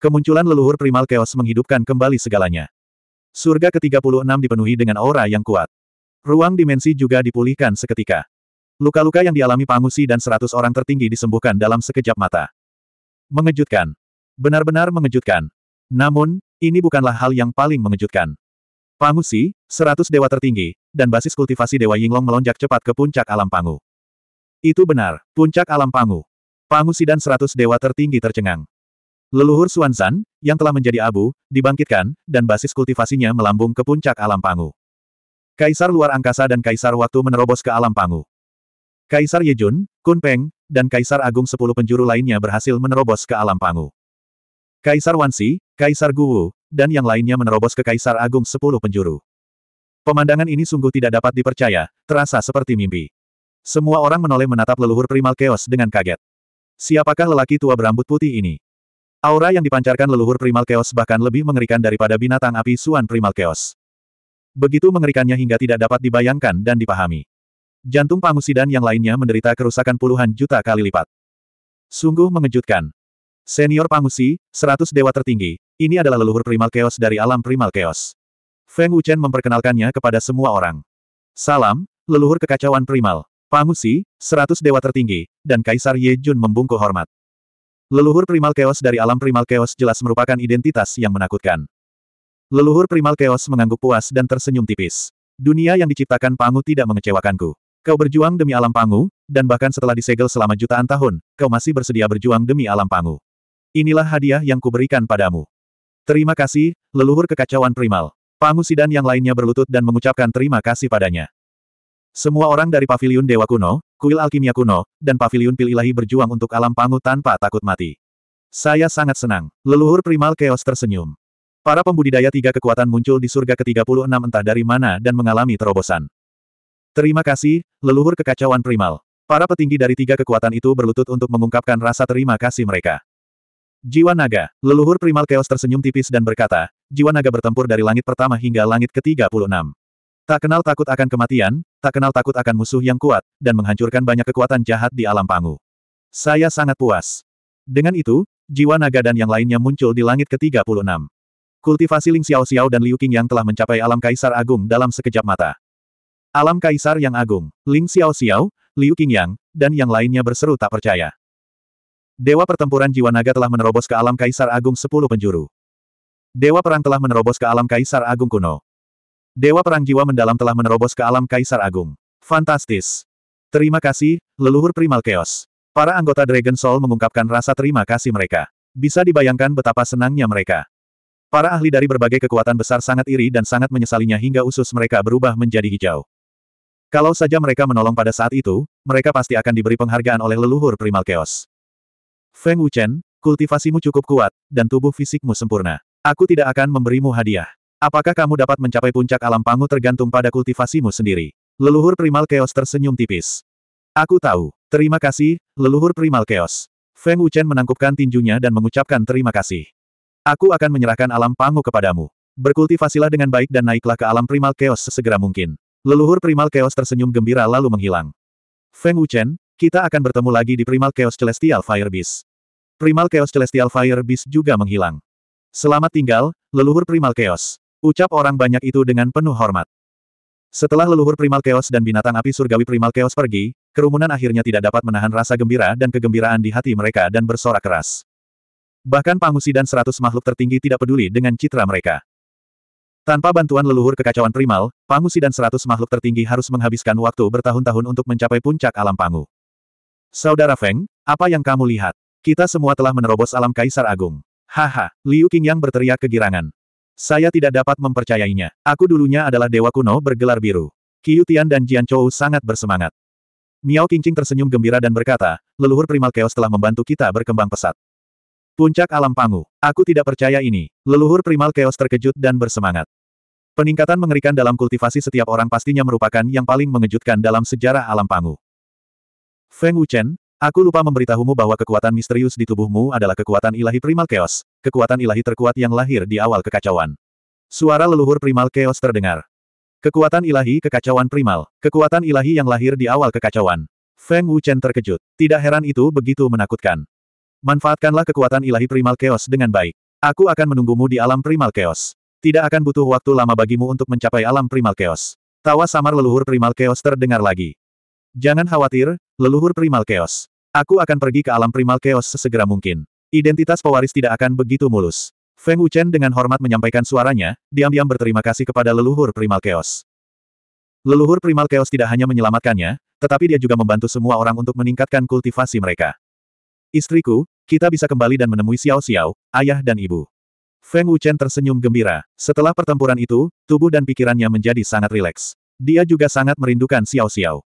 Kemunculan leluhur primal chaos menghidupkan kembali segalanya. Surga ke-36 dipenuhi dengan aura yang kuat. Ruang dimensi juga dipulihkan seketika. Luka-luka yang dialami Pangusi dan seratus orang tertinggi disembuhkan dalam sekejap mata. Mengejutkan. Benar-benar mengejutkan. Namun, ini bukanlah hal yang paling mengejutkan. Pangusi, seratus dewa tertinggi, dan basis kultivasi Dewa Yinglong melonjak cepat ke puncak alam Pangu. Itu benar, puncak alam Pangu. Pangusi dan seratus dewa tertinggi tercengang. Leluhur Xuanzan, yang telah menjadi abu, dibangkitkan, dan basis kultivasinya melambung ke puncak alam pangu. Kaisar luar angkasa dan Kaisar waktu menerobos ke alam pangu. Kaisar Yejun, Kun Peng, dan Kaisar Agung Sepuluh Penjuru lainnya berhasil menerobos ke alam pangu. Kaisar Wansi, Kaisar Guwu, dan yang lainnya menerobos ke Kaisar Agung Sepuluh Penjuru. Pemandangan ini sungguh tidak dapat dipercaya, terasa seperti mimpi. Semua orang menoleh menatap leluhur primal keos dengan kaget. Siapakah lelaki tua berambut putih ini? Aura yang dipancarkan leluhur primal chaos bahkan lebih mengerikan daripada binatang api suan primal chaos. Begitu mengerikannya hingga tidak dapat dibayangkan dan dipahami. Jantung Pangusi dan yang lainnya menderita kerusakan puluhan juta kali lipat. Sungguh mengejutkan. Senior Pangusi, seratus dewa tertinggi, ini adalah leluhur primal chaos dari alam primal chaos. Feng Wuchen memperkenalkannya kepada semua orang. Salam, leluhur kekacauan primal. Pangusi, seratus dewa tertinggi, dan Kaisar Ye Jun membungkuk hormat. Leluhur primal chaos dari alam primal chaos jelas merupakan identitas yang menakutkan. Leluhur primal chaos mengangguk puas dan tersenyum tipis. Dunia yang diciptakan Pangu tidak mengecewakanku. Kau berjuang demi alam Pangu, dan bahkan setelah disegel selama jutaan tahun, kau masih bersedia berjuang demi alam Pangu. Inilah hadiah yang kuberikan padamu. Terima kasih, leluhur kekacauan primal. Pangu Sidan yang lainnya berlutut dan mengucapkan terima kasih padanya. Semua orang dari Paviliun Dewa Kuno, Kuil Alkimia Kuno, dan Paviliun Pil Ilahi berjuang untuk alam pangu tanpa takut mati. Saya sangat senang. Leluhur primal Chaos tersenyum. Para pembudidaya tiga kekuatan muncul di surga ke-36 entah dari mana dan mengalami terobosan. Terima kasih, leluhur kekacauan primal. Para petinggi dari tiga kekuatan itu berlutut untuk mengungkapkan rasa terima kasih mereka. Jiwa naga, leluhur primal Chaos tersenyum tipis dan berkata, jiwa naga bertempur dari langit pertama hingga langit ke-36. Tak kenal takut akan kematian, tak kenal takut akan musuh yang kuat, dan menghancurkan banyak kekuatan jahat di alam pangu. Saya sangat puas. Dengan itu, jiwa naga dan yang lainnya muncul di langit ke-36. Kultivasi Ling Xiao Xiao dan Liu Qing yang telah mencapai alam kaisar agung dalam sekejap mata. Alam kaisar yang agung, Ling Xiao Xiao, Liu Qing Yang, dan yang lainnya berseru tak percaya. Dewa pertempuran jiwa naga telah menerobos ke alam kaisar agung 10 penjuru. Dewa perang telah menerobos ke alam kaisar agung kuno. Dewa Perang Jiwa Mendalam telah menerobos ke alam Kaisar Agung. Fantastis. Terima kasih, leluhur Primal Chaos. Para anggota Dragon Soul mengungkapkan rasa terima kasih mereka. Bisa dibayangkan betapa senangnya mereka. Para ahli dari berbagai kekuatan besar sangat iri dan sangat menyesalinya hingga usus mereka berubah menjadi hijau. Kalau saja mereka menolong pada saat itu, mereka pasti akan diberi penghargaan oleh leluhur Primal Chaos. Feng Wuchen, kultivasimu cukup kuat, dan tubuh fisikmu sempurna. Aku tidak akan memberimu hadiah. Apakah kamu dapat mencapai puncak alam pangu tergantung pada kultivasimu sendiri? Leluhur primal chaos tersenyum tipis. Aku tahu. Terima kasih, leluhur primal chaos. Feng Wuchen menangkupkan tinjunya dan mengucapkan terima kasih. Aku akan menyerahkan alam pangu kepadamu. Berkultivasilah dengan baik dan naiklah ke alam primal chaos sesegera mungkin. Leluhur primal chaos tersenyum gembira lalu menghilang. Feng Wuchen, kita akan bertemu lagi di primal chaos celestial fire beast. Primal chaos celestial fire beast juga menghilang. Selamat tinggal, leluhur primal chaos. Ucap orang banyak itu dengan penuh hormat. Setelah leluhur primal chaos dan binatang api surgawi primal chaos pergi, kerumunan akhirnya tidak dapat menahan rasa gembira dan kegembiraan di hati mereka dan bersorak keras. Bahkan Pangusi dan seratus makhluk tertinggi tidak peduli dengan citra mereka. Tanpa bantuan leluhur kekacauan primal, Pangusi dan seratus makhluk tertinggi harus menghabiskan waktu bertahun-tahun untuk mencapai puncak alam Pangu. Saudara Feng, apa yang kamu lihat? Kita semua telah menerobos alam Kaisar Agung. Haha, Liu Qingyang berteriak kegirangan. Saya tidak dapat mempercayainya. Aku dulunya adalah dewa kuno bergelar biru. Qiu Tian dan Jian Chou sangat bersemangat. Miao Qingqing tersenyum gembira dan berkata, leluhur primal chaos telah membantu kita berkembang pesat. Puncak alam pangu. Aku tidak percaya ini. Leluhur primal chaos terkejut dan bersemangat. Peningkatan mengerikan dalam kultivasi setiap orang pastinya merupakan yang paling mengejutkan dalam sejarah alam pangu. Feng Wuchen, Aku lupa memberitahumu bahwa kekuatan misterius di tubuhmu adalah kekuatan ilahi primal chaos, kekuatan ilahi terkuat yang lahir di awal kekacauan. Suara leluhur primal chaos terdengar. Kekuatan ilahi kekacauan primal, kekuatan ilahi yang lahir di awal kekacauan. Feng Wuchen terkejut. Tidak heran itu begitu menakutkan. Manfaatkanlah kekuatan ilahi primal chaos dengan baik. Aku akan menunggumu di alam primal chaos. Tidak akan butuh waktu lama bagimu untuk mencapai alam primal chaos. Tawa samar leluhur primal chaos terdengar lagi. Jangan khawatir, leluhur primal chaos. Aku akan pergi ke alam primal chaos sesegera mungkin. Identitas pewaris tidak akan begitu mulus. Feng Wuchen dengan hormat menyampaikan suaranya, diam-diam berterima kasih kepada leluhur primal chaos. Leluhur primal chaos tidak hanya menyelamatkannya, tetapi dia juga membantu semua orang untuk meningkatkan kultivasi mereka. Istriku, kita bisa kembali dan menemui Xiao Xiao, ayah dan ibu. Feng Wuchen tersenyum gembira. Setelah pertempuran itu, tubuh dan pikirannya menjadi sangat rileks. Dia juga sangat merindukan Xiao Xiao.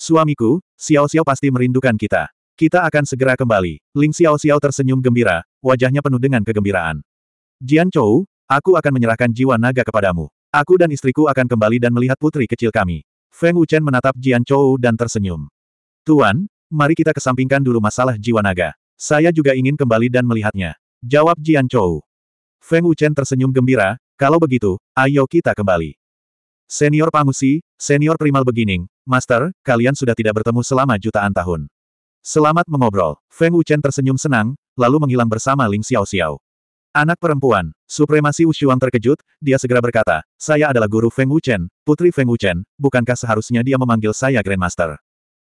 Suamiku, Xiao Xiao pasti merindukan kita. Kita akan segera kembali. Ling Xiao Xiao tersenyum gembira, wajahnya penuh dengan kegembiraan. Jian Chou, aku akan menyerahkan jiwa naga kepadamu. Aku dan istriku akan kembali dan melihat putri kecil kami. Feng Wuchen menatap Jian Chou dan tersenyum. Tuan, mari kita kesampingkan dulu masalah jiwa naga. Saya juga ingin kembali dan melihatnya. Jawab Jian Chou. Feng Wuchen tersenyum gembira, kalau begitu, ayo kita kembali. Senior Pangusi, Senior Primal Beginning, Master, kalian sudah tidak bertemu selama jutaan tahun. Selamat mengobrol. Feng Wuchen tersenyum senang, lalu menghilang bersama Ling Xiao Xiao. Anak perempuan, supremasi Wushuang terkejut, dia segera berkata, saya adalah guru Feng Wuchen, putri Feng Wuchen, bukankah seharusnya dia memanggil saya Grandmaster?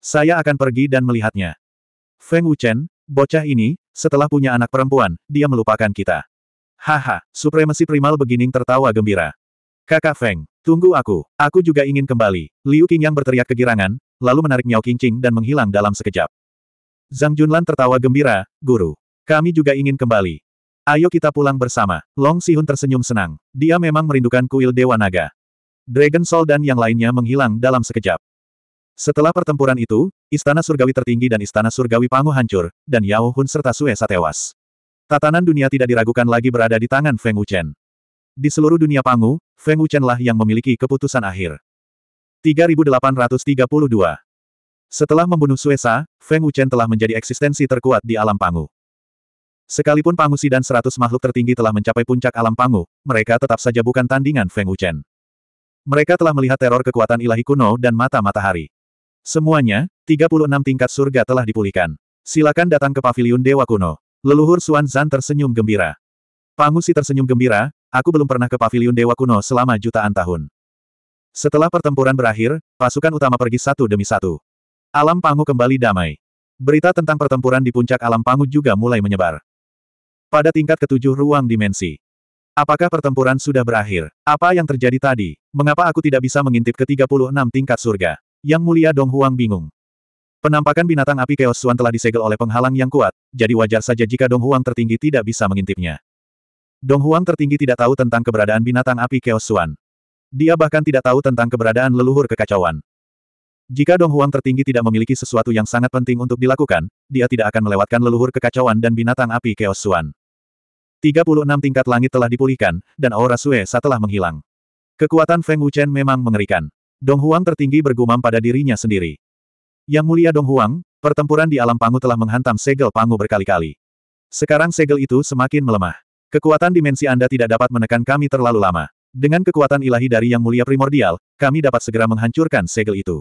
Saya akan pergi dan melihatnya. Feng Wuchen, bocah ini, setelah punya anak perempuan, dia melupakan kita. Haha, supremasi primal beginning tertawa gembira. Kakak Feng, tunggu aku, aku juga ingin kembali. Liu Qingyang berteriak kegirangan, lalu menarik Miao Qingqing dan menghilang dalam sekejap. Zhang Junlan tertawa gembira, guru. Kami juga ingin kembali. Ayo kita pulang bersama. Long Sihun tersenyum senang. Dia memang merindukan kuil Dewa Naga. Dragon Soul dan yang lainnya menghilang dalam sekejap. Setelah pertempuran itu, Istana Surgawi tertinggi dan Istana Surgawi Pangu hancur, dan Yao Hun serta Sue tewas. Tatanan dunia tidak diragukan lagi berada di tangan Feng Wuchen. Di seluruh dunia Pangu, Feng Wuchenlah yang memiliki keputusan akhir. 3832 Setelah membunuh Suesa, Feng Wuchen telah menjadi eksistensi terkuat di alam Pangu. Sekalipun Pangu Sidan 100 makhluk tertinggi telah mencapai puncak alam Pangu, mereka tetap saja bukan tandingan Feng Wuchen. Mereka telah melihat teror kekuatan ilahi kuno dan mata matahari. Semuanya, 36 tingkat surga telah dipulihkan. Silakan datang ke paviliun Dewa Kuno. Leluhur Xuan Zan tersenyum gembira. Pangusi tersenyum gembira, Aku belum pernah ke paviliun dewa kuno selama jutaan tahun. Setelah pertempuran berakhir, pasukan utama pergi satu demi satu. Alam Pangu kembali damai. Berita tentang pertempuran di puncak Alam Pangu juga mulai menyebar. Pada tingkat ketujuh ruang dimensi. Apakah pertempuran sudah berakhir? Apa yang terjadi tadi? Mengapa aku tidak bisa mengintip ke 36 tingkat surga? Yang mulia Dong Huang bingung. Penampakan binatang api keosuan telah disegel oleh penghalang yang kuat, jadi wajar saja jika Dong Huang tertinggi tidak bisa mengintipnya. Dong Huang tertinggi tidak tahu tentang keberadaan binatang api Chaos Suan. Dia bahkan tidak tahu tentang keberadaan leluhur kekacauan. Jika Dong Huang tertinggi tidak memiliki sesuatu yang sangat penting untuk dilakukan, dia tidak akan melewatkan leluhur kekacauan dan binatang api Chaos Suan. 36 tingkat langit telah dipulihkan, dan aura Sue telah menghilang. Kekuatan Feng Wuchen memang mengerikan. Dong Huang tertinggi bergumam pada dirinya sendiri. Yang mulia Dong Huang, pertempuran di alam pangu telah menghantam segel pangu berkali-kali. Sekarang segel itu semakin melemah. Kekuatan dimensi Anda tidak dapat menekan kami terlalu lama. Dengan kekuatan ilahi dari Yang Mulia Primordial, kami dapat segera menghancurkan segel itu.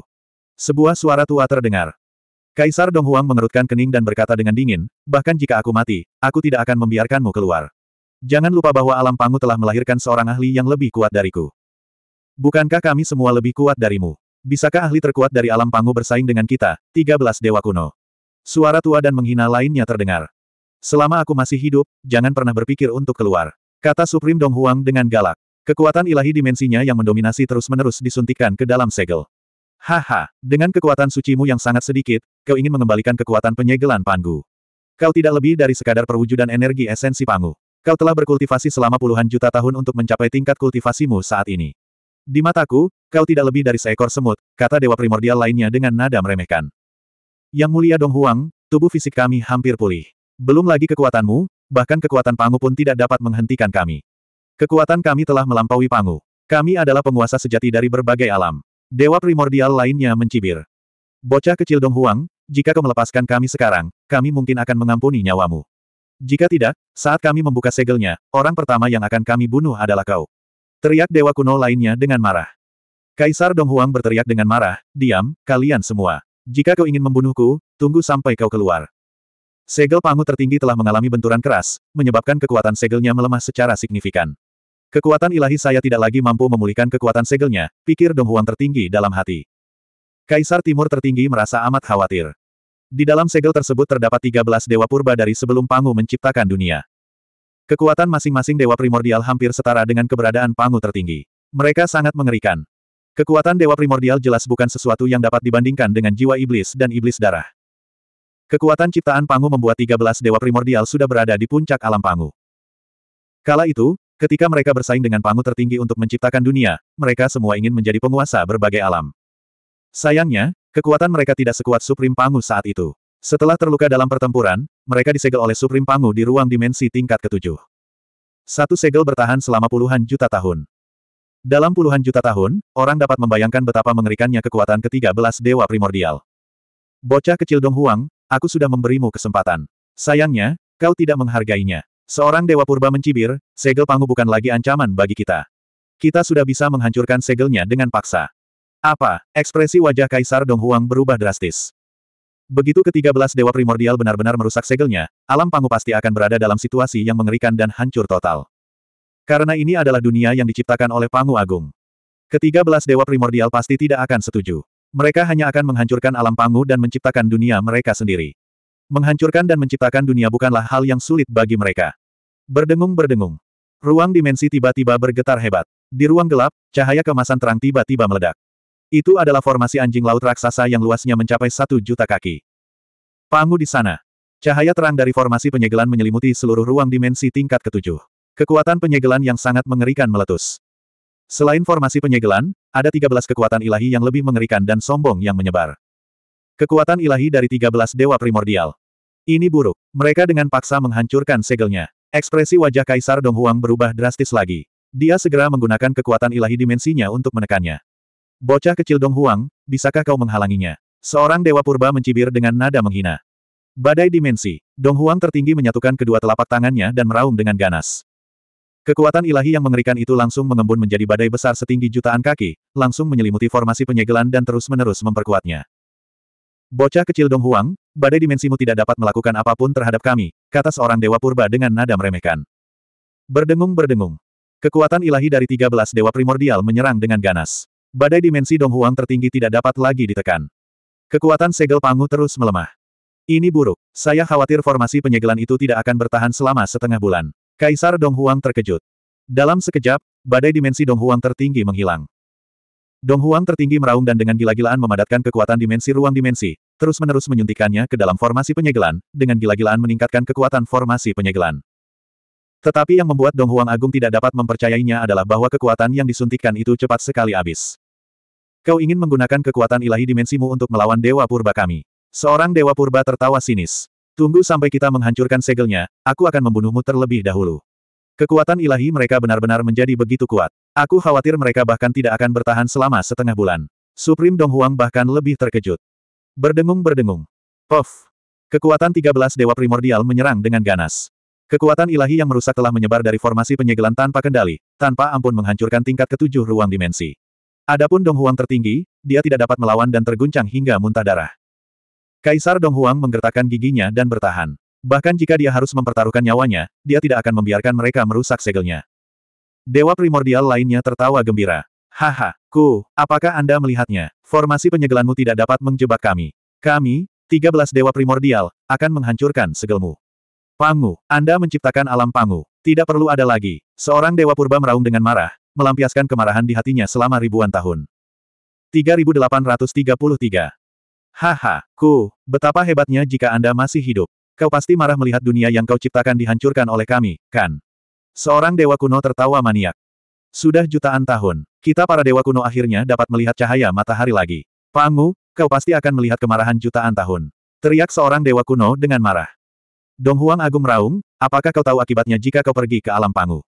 Sebuah suara tua terdengar. Kaisar Donghuang mengerutkan kening dan berkata dengan dingin, bahkan jika aku mati, aku tidak akan membiarkanmu keluar. Jangan lupa bahwa alam pangu telah melahirkan seorang ahli yang lebih kuat dariku. Bukankah kami semua lebih kuat darimu? Bisakah ahli terkuat dari alam pangu bersaing dengan kita, 13 dewa kuno? Suara tua dan menghina lainnya terdengar. Selama aku masih hidup, jangan pernah berpikir untuk keluar. Kata Supreme Dong Huang dengan galak. Kekuatan ilahi dimensinya yang mendominasi terus-menerus disuntikan ke dalam segel. Haha, dengan kekuatan sucimu yang sangat sedikit, kau ingin mengembalikan kekuatan penyegelan Panggu. Kau tidak lebih dari sekadar perwujudan energi esensi Panggu. Kau telah berkultivasi selama puluhan juta tahun untuk mencapai tingkat kultivasimu saat ini. Di mataku, kau tidak lebih dari seekor semut, kata dewa primordial lainnya dengan nada meremehkan. Yang mulia Dong Huang, tubuh fisik kami hampir pulih. Belum lagi kekuatanmu, bahkan kekuatan Pangu pun tidak dapat menghentikan kami. Kekuatan kami telah melampaui Pangu. Kami adalah penguasa sejati dari berbagai alam. Dewa primordial lainnya mencibir. Bocah kecil Dong Huang, jika kau melepaskan kami sekarang, kami mungkin akan mengampuni nyawamu. Jika tidak, saat kami membuka segelnya, orang pertama yang akan kami bunuh adalah kau. Teriak dewa kuno lainnya dengan marah. Kaisar Dong Huang berteriak dengan marah, diam, kalian semua. Jika kau ingin membunuhku, tunggu sampai kau keluar. Segel pangu tertinggi telah mengalami benturan keras, menyebabkan kekuatan segelnya melemah secara signifikan. Kekuatan ilahi saya tidak lagi mampu memulihkan kekuatan segelnya, pikir Dong Huang tertinggi dalam hati. Kaisar Timur tertinggi merasa amat khawatir. Di dalam segel tersebut terdapat 13 dewa purba dari sebelum Pangu menciptakan dunia. Kekuatan masing-masing dewa primordial hampir setara dengan keberadaan Pangu tertinggi. Mereka sangat mengerikan. Kekuatan dewa primordial jelas bukan sesuatu yang dapat dibandingkan dengan jiwa iblis dan iblis darah. Kekuatan ciptaan Pangu membuat 13 dewa primordial sudah berada di puncak alam Pangu. Kala itu, ketika mereka bersaing dengan Pangu tertinggi untuk menciptakan dunia, mereka semua ingin menjadi penguasa berbagai alam. Sayangnya, kekuatan mereka tidak sekuat Supreme Pangu saat itu. Setelah terluka dalam pertempuran, mereka disegel oleh Supreme Pangu di ruang dimensi tingkat ketujuh. Satu segel bertahan selama puluhan juta tahun. Dalam puluhan juta tahun, orang dapat membayangkan betapa mengerikannya kekuatan ketiga belas dewa primordial. Bocah kecil Dong Huang, Aku sudah memberimu kesempatan. Sayangnya, kau tidak menghargainya. Seorang Dewa Purba mencibir, segel pangu bukan lagi ancaman bagi kita. Kita sudah bisa menghancurkan segelnya dengan paksa. Apa? Ekspresi wajah Kaisar Donghuang berubah drastis. Begitu ketiga belas Dewa Primordial benar-benar merusak segelnya, alam pangu pasti akan berada dalam situasi yang mengerikan dan hancur total. Karena ini adalah dunia yang diciptakan oleh Pangu Agung. Ketiga belas dewa primordial pasti tidak akan setuju. Mereka hanya akan menghancurkan alam pangu dan menciptakan dunia mereka sendiri. Menghancurkan dan menciptakan dunia bukanlah hal yang sulit bagi mereka. Berdengung-berdengung. Ruang dimensi tiba-tiba bergetar hebat. Di ruang gelap, cahaya kemasan terang tiba-tiba meledak. Itu adalah formasi anjing laut raksasa yang luasnya mencapai satu juta kaki. Pangu di sana. Cahaya terang dari formasi penyegelan menyelimuti seluruh ruang dimensi tingkat ketujuh. Kekuatan penyegelan yang sangat mengerikan meletus. Selain formasi penyegelan, ada 13 kekuatan ilahi yang lebih mengerikan dan sombong yang menyebar. Kekuatan ilahi dari 13 dewa primordial. Ini buruk. Mereka dengan paksa menghancurkan segelnya. Ekspresi wajah Kaisar Donghuang berubah drastis lagi. Dia segera menggunakan kekuatan ilahi dimensinya untuk menekannya. Bocah kecil Donghuang, bisakah kau menghalanginya? Seorang dewa purba mencibir dengan nada menghina. Badai dimensi. Donghuang tertinggi menyatukan kedua telapak tangannya dan meraung dengan ganas. Kekuatan ilahi yang mengerikan itu langsung mengembun menjadi badai besar setinggi jutaan kaki, langsung menyelimuti formasi penyegelan dan terus-menerus memperkuatnya. Bocah kecil Dong Huang, badai dimensimu tidak dapat melakukan apapun terhadap kami, kata seorang dewa purba dengan nada meremehkan. Berdengung-berdengung. Kekuatan ilahi dari 13 dewa primordial menyerang dengan ganas. Badai dimensi Dong Huang tertinggi tidak dapat lagi ditekan. Kekuatan segel pangu terus melemah. Ini buruk. Saya khawatir formasi penyegelan itu tidak akan bertahan selama setengah bulan. Kaisar Donghuang terkejut. Dalam sekejap, badai dimensi Donghuang tertinggi menghilang. Donghuang tertinggi meraung dan dengan gila-gilaan memadatkan kekuatan dimensi ruang dimensi, terus-menerus menyuntikannya ke dalam formasi penyegelan, dengan gila-gilaan meningkatkan kekuatan formasi penyegelan. Tetapi yang membuat Donghuang Agung tidak dapat mempercayainya adalah bahwa kekuatan yang disuntikkan itu cepat sekali habis. Kau ingin menggunakan kekuatan ilahi dimensimu untuk melawan Dewa Purba kami. Seorang Dewa Purba tertawa sinis. Tunggu sampai kita menghancurkan segelnya, aku akan membunuhmu terlebih dahulu. Kekuatan ilahi mereka benar-benar menjadi begitu kuat. Aku khawatir mereka bahkan tidak akan bertahan selama setengah bulan. Supreme Donghuang bahkan lebih terkejut. Berdengung-berdengung. Puff. Kekuatan 13 Dewa Primordial menyerang dengan ganas. Kekuatan ilahi yang merusak telah menyebar dari formasi penyegelan tanpa kendali, tanpa ampun menghancurkan tingkat ketujuh ruang dimensi. Adapun Donghuang tertinggi, dia tidak dapat melawan dan terguncang hingga muntah darah. Kaisar Donghuang menggertakkan giginya dan bertahan. Bahkan jika dia harus mempertaruhkan nyawanya, dia tidak akan membiarkan mereka merusak segelnya. Dewa primordial lainnya tertawa gembira. Haha, ku, apakah Anda melihatnya? Formasi penyegelanmu tidak dapat menjebak kami. Kami, 13 dewa primordial, akan menghancurkan segelmu. Pangu, Anda menciptakan alam pangu. Tidak perlu ada lagi. Seorang dewa purba meraung dengan marah, melampiaskan kemarahan di hatinya selama ribuan tahun. 3833 Haha, ku, betapa hebatnya jika Anda masih hidup. Kau pasti marah melihat dunia yang kau ciptakan dihancurkan oleh kami, kan? Seorang dewa kuno tertawa maniak. Sudah jutaan tahun, kita para dewa kuno akhirnya dapat melihat cahaya matahari lagi. Pangu, kau pasti akan melihat kemarahan jutaan tahun. Teriak seorang dewa kuno dengan marah. Dong Huang Agung Raung, apakah kau tahu akibatnya jika kau pergi ke alam Pangu?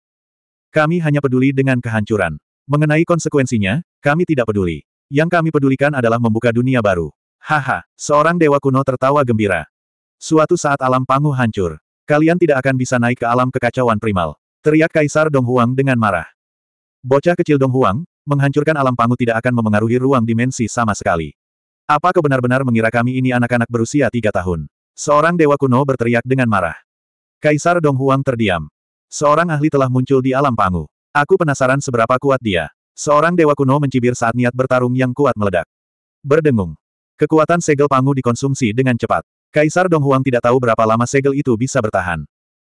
Kami hanya peduli dengan kehancuran. Mengenai konsekuensinya, kami tidak peduli. Yang kami pedulikan adalah membuka dunia baru. Haha, seorang dewa kuno tertawa gembira. Suatu saat alam pangu hancur. Kalian tidak akan bisa naik ke alam kekacauan primal. Teriak Kaisar Dong Huang dengan marah. Bocah kecil Dong Huang, menghancurkan alam pangu tidak akan memengaruhi ruang dimensi sama sekali. Apa kebenar benar-benar mengira kami ini anak-anak berusia tiga tahun? Seorang dewa kuno berteriak dengan marah. Kaisar Dong Huang terdiam. Seorang ahli telah muncul di alam pangu. Aku penasaran seberapa kuat dia. Seorang dewa kuno mencibir saat niat bertarung yang kuat meledak. Berdengung. Kekuatan segel Pangu dikonsumsi dengan cepat. Kaisar Donghuang tidak tahu berapa lama segel itu bisa bertahan.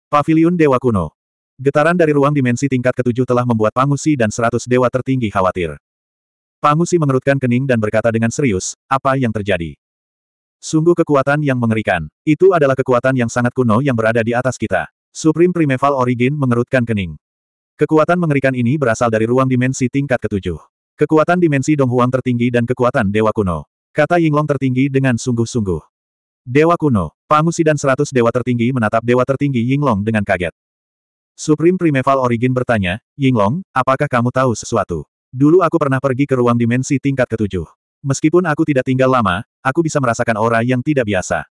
Paviliun Dewa Kuno. Getaran dari ruang dimensi tingkat ketujuh telah membuat Pangusi dan seratus dewa tertinggi khawatir. Pangusi mengerutkan kening dan berkata dengan serius, apa yang terjadi? Sungguh kekuatan yang mengerikan. Itu adalah kekuatan yang sangat kuno yang berada di atas kita. Supreme Primeval Origin mengerutkan kening. Kekuatan mengerikan ini berasal dari ruang dimensi tingkat ketujuh. Kekuatan dimensi Donghuang tertinggi dan kekuatan Dewa Kuno. Kata Yinglong tertinggi dengan sungguh-sungguh. Dewa kuno, Pangusi dan seratus dewa tertinggi menatap dewa tertinggi Yinglong dengan kaget. Supreme Primeval Origin bertanya, Yinglong, apakah kamu tahu sesuatu? Dulu aku pernah pergi ke ruang dimensi tingkat ketujuh. Meskipun aku tidak tinggal lama, aku bisa merasakan aura yang tidak biasa.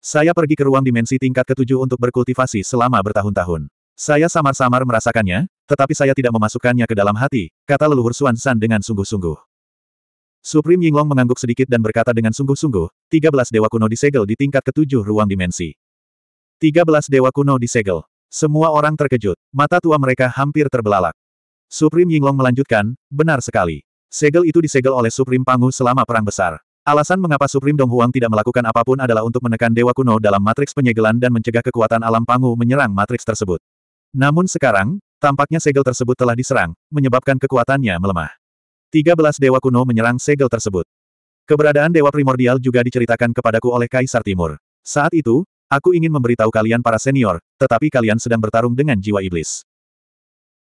Saya pergi ke ruang dimensi tingkat ketujuh untuk berkultivasi selama bertahun-tahun. Saya samar-samar merasakannya, tetapi saya tidak memasukkannya ke dalam hati, kata leluhur Suan San dengan sungguh-sungguh. Supreme Yinglong mengangguk sedikit dan berkata dengan sungguh-sungguh, 13 dewa kuno disegel di tingkat ketujuh ruang dimensi. 13 dewa kuno disegel. Semua orang terkejut, mata tua mereka hampir terbelalak. Supreme Yinglong melanjutkan, benar sekali. Segel itu disegel oleh Supreme Pangu selama Perang Besar. Alasan mengapa Supreme Donghuang tidak melakukan apapun adalah untuk menekan Dewa Kuno dalam matriks penyegelan dan mencegah kekuatan alam Pangu menyerang matriks tersebut. Namun sekarang, tampaknya segel tersebut telah diserang, menyebabkan kekuatannya melemah. 13 dewa kuno menyerang segel tersebut. Keberadaan dewa primordial juga diceritakan kepadaku oleh Kaisar Timur. Saat itu, aku ingin memberitahu kalian para senior, tetapi kalian sedang bertarung dengan jiwa iblis.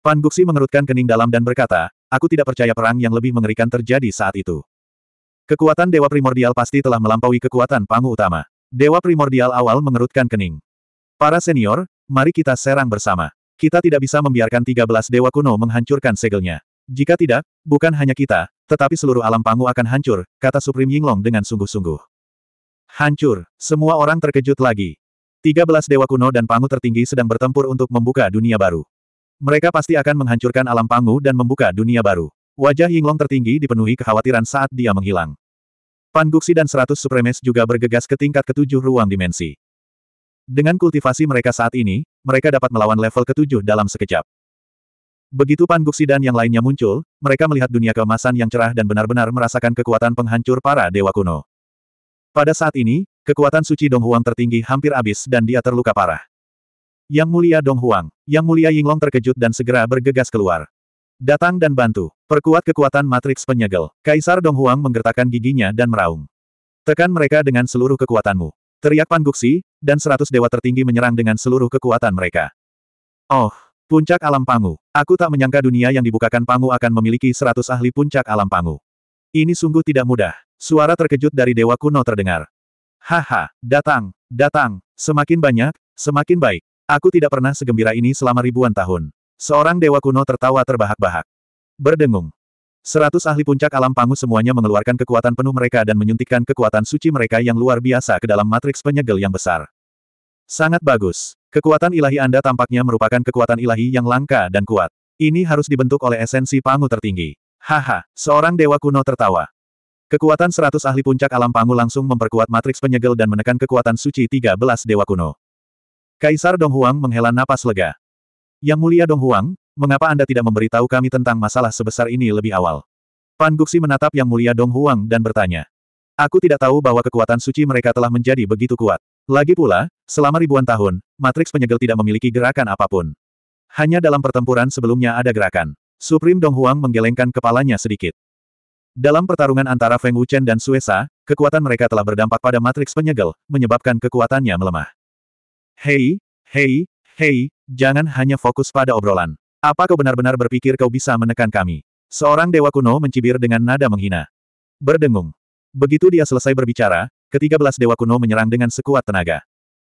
Pan Guxi mengerutkan kening dalam dan berkata, aku tidak percaya perang yang lebih mengerikan terjadi saat itu. Kekuatan Dewa Primordial pasti telah melampaui kekuatan Pangu Utama. Dewa Primordial awal mengerutkan kening. Para senior, mari kita serang bersama. Kita tidak bisa membiarkan tiga belas Dewa Kuno menghancurkan segelnya. Jika tidak, bukan hanya kita, tetapi seluruh alam pangu akan hancur, kata Supreme Yinglong dengan sungguh-sungguh. Hancur, semua orang terkejut lagi. 13 dewa kuno dan pangu tertinggi sedang bertempur untuk membuka dunia baru. Mereka pasti akan menghancurkan alam pangu dan membuka dunia baru. Wajah Yinglong tertinggi dipenuhi kekhawatiran saat dia menghilang. Pan Guxi dan seratus supremes juga bergegas ke tingkat ketujuh ruang dimensi. Dengan kultivasi mereka saat ini, mereka dapat melawan level ketujuh dalam sekejap. Begitu Panguksi dan yang lainnya muncul, mereka melihat dunia keemasan yang cerah dan benar-benar merasakan kekuatan penghancur para dewa kuno. Pada saat ini, kekuatan suci Dong Huang tertinggi hampir habis dan dia terluka parah. Yang mulia Dong Huang, yang mulia Yinglong terkejut dan segera bergegas keluar. Datang dan bantu, perkuat kekuatan matriks penyegel. Kaisar Dong Huang menggertakkan giginya dan meraung. Tekan mereka dengan seluruh kekuatanmu. Teriak Pangguksi, dan seratus dewa tertinggi menyerang dengan seluruh kekuatan mereka. Oh, Puncak Alam Pangu. Aku tak menyangka dunia yang dibukakan Pangu akan memiliki seratus ahli puncak Alam Pangu. Ini sungguh tidak mudah. Suara terkejut dari Dewa Kuno terdengar. Haha, datang, datang, semakin banyak, semakin baik. Aku tidak pernah segembira ini selama ribuan tahun. Seorang Dewa Kuno tertawa terbahak-bahak. Berdengung. Seratus ahli puncak alam pangu semuanya mengeluarkan kekuatan penuh mereka dan menyuntikkan kekuatan suci mereka yang luar biasa ke dalam matriks penyegel yang besar. Sangat bagus. Kekuatan ilahi Anda tampaknya merupakan kekuatan ilahi yang langka dan kuat. Ini harus dibentuk oleh esensi Pangu tertinggi. Haha, seorang dewa kuno tertawa. Kekuatan seratus ahli puncak alam Pangu langsung memperkuat matriks penyegel dan menekan kekuatan suci tiga belas dewa kuno. Kaisar Dong Huang menghela napas lega. Yang mulia Dong Huang, mengapa Anda tidak memberitahu kami tentang masalah sebesar ini lebih awal? Pan Guxi menatap Yang Mulia Dong Huang dan bertanya. Aku tidak tahu bahwa kekuatan suci mereka telah menjadi begitu kuat. Lagi pula, selama ribuan tahun, matriks penyegel tidak memiliki gerakan apapun. Hanya dalam pertempuran sebelumnya ada gerakan. Supreme Dong Huang menggelengkan kepalanya sedikit. Dalam pertarungan antara Feng Wuchen dan Suesa, kekuatan mereka telah berdampak pada matriks penyegel, menyebabkan kekuatannya melemah. Hei, hei, hei, jangan hanya fokus pada obrolan. Apa kau benar-benar berpikir kau bisa menekan kami? Seorang dewa kuno mencibir dengan nada menghina. Berdengung. Begitu dia selesai berbicara, ketiga belas dewa kuno menyerang dengan sekuat tenaga.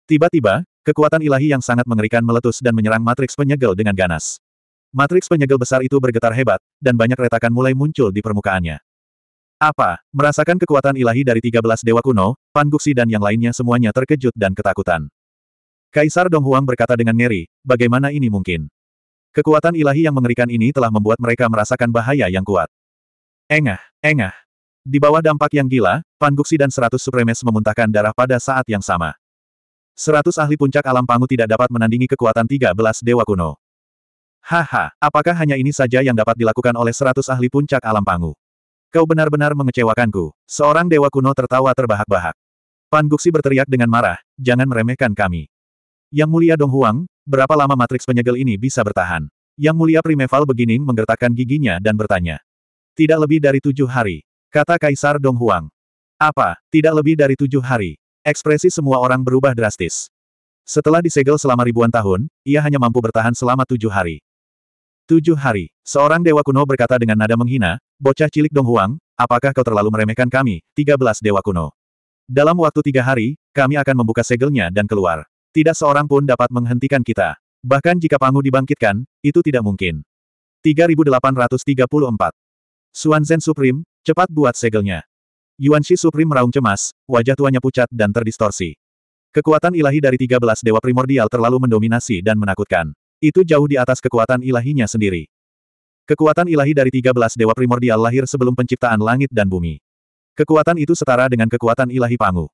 Tiba-tiba, kekuatan ilahi yang sangat mengerikan meletus dan menyerang matriks penyegel dengan ganas. Matriks penyegel besar itu bergetar hebat, dan banyak retakan mulai muncul di permukaannya. Apa? Merasakan kekuatan ilahi dari tiga belas dewa kuno, Panguksi dan yang lainnya semuanya terkejut dan ketakutan. Kaisar Donghuang berkata dengan ngeri, bagaimana ini mungkin? Kekuatan ilahi yang mengerikan ini telah membuat mereka merasakan bahaya yang kuat. Engah, engah, di bawah dampak yang gila, Panguksi dan seratus supremes memuntahkan darah pada saat yang sama. Seratus ahli puncak alam pangu tidak dapat menandingi kekuatan tiga belas dewa kuno. Haha, apakah hanya ini saja yang dapat dilakukan oleh seratus ahli puncak alam pangu? Kau benar-benar mengecewakanku. Seorang dewa kuno tertawa terbahak-bahak. Panguksi berteriak dengan marah, jangan meremehkan kami. Yang mulia Dong Huang, berapa lama matriks penyegel ini bisa bertahan? Yang mulia Primeval begining menggertakkan giginya dan bertanya. Tidak lebih dari tujuh hari. Kata Kaisar Dong Huang. Apa, tidak lebih dari tujuh hari. Ekspresi semua orang berubah drastis. Setelah disegel selama ribuan tahun, ia hanya mampu bertahan selama tujuh hari. Tujuh hari, seorang dewa kuno berkata dengan nada menghina, bocah cilik Dong Huang, apakah kau terlalu meremehkan kami, tiga belas dewa kuno. Dalam waktu tiga hari, kami akan membuka segelnya dan keluar. Tidak seorang pun dapat menghentikan kita. Bahkan jika Pangu dibangkitkan, itu tidak mungkin. 3834 Xuanzhen Supreme, Cepat buat segelnya. Yuan Shi Supreme meraung cemas, wajah tuanya pucat dan terdistorsi. Kekuatan ilahi dari 13 dewa primordial terlalu mendominasi dan menakutkan. Itu jauh di atas kekuatan ilahinya sendiri. Kekuatan ilahi dari 13 dewa primordial lahir sebelum penciptaan langit dan bumi. Kekuatan itu setara dengan kekuatan ilahi Pangu.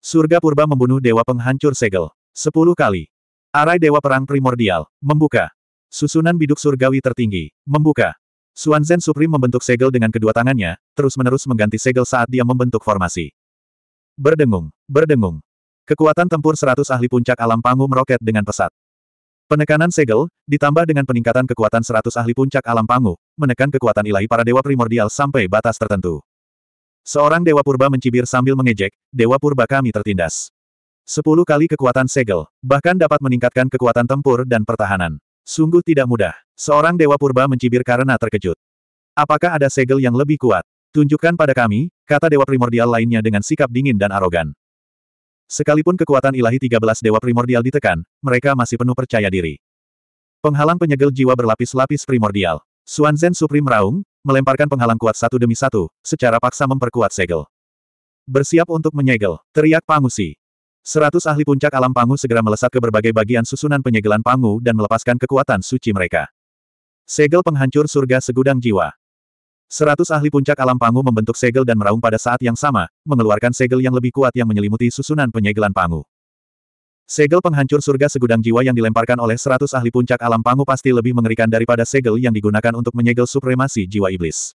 Surga purba membunuh dewa penghancur segel. Sepuluh kali. Arai dewa perang primordial. Membuka. Susunan biduk surgawi tertinggi. Membuka. Suan Zen Supreme membentuk segel dengan kedua tangannya, terus-menerus mengganti segel saat dia membentuk formasi. Berdengung, berdengung. Kekuatan tempur seratus ahli puncak alam pangu meroket dengan pesat. Penekanan segel, ditambah dengan peningkatan kekuatan seratus ahli puncak alam pangu, menekan kekuatan ilahi para dewa primordial sampai batas tertentu. Seorang dewa purba mencibir sambil mengejek, dewa purba kami tertindas. Sepuluh kali kekuatan segel, bahkan dapat meningkatkan kekuatan tempur dan pertahanan. Sungguh tidak mudah. Seorang Dewa Purba mencibir karena terkejut. Apakah ada segel yang lebih kuat? Tunjukkan pada kami, kata Dewa Primordial lainnya dengan sikap dingin dan arogan. Sekalipun kekuatan ilahi 13 Dewa Primordial ditekan, mereka masih penuh percaya diri. Penghalang penyegel jiwa berlapis-lapis primordial. Zhen Supreme Raung, melemparkan penghalang kuat satu demi satu, secara paksa memperkuat segel. Bersiap untuk menyegel, teriak Pangusi. Seratus ahli puncak alam Pangu segera melesat ke berbagai bagian susunan penyegelan Pangu dan melepaskan kekuatan suci mereka. Segel penghancur surga segudang jiwa. Seratus ahli puncak alam Pangu membentuk segel dan meraung pada saat yang sama, mengeluarkan segel yang lebih kuat yang menyelimuti susunan penyegelan Pangu. Segel penghancur surga segudang jiwa yang dilemparkan oleh seratus ahli puncak alam Pangu pasti lebih mengerikan daripada segel yang digunakan untuk menyegel supremasi jiwa iblis.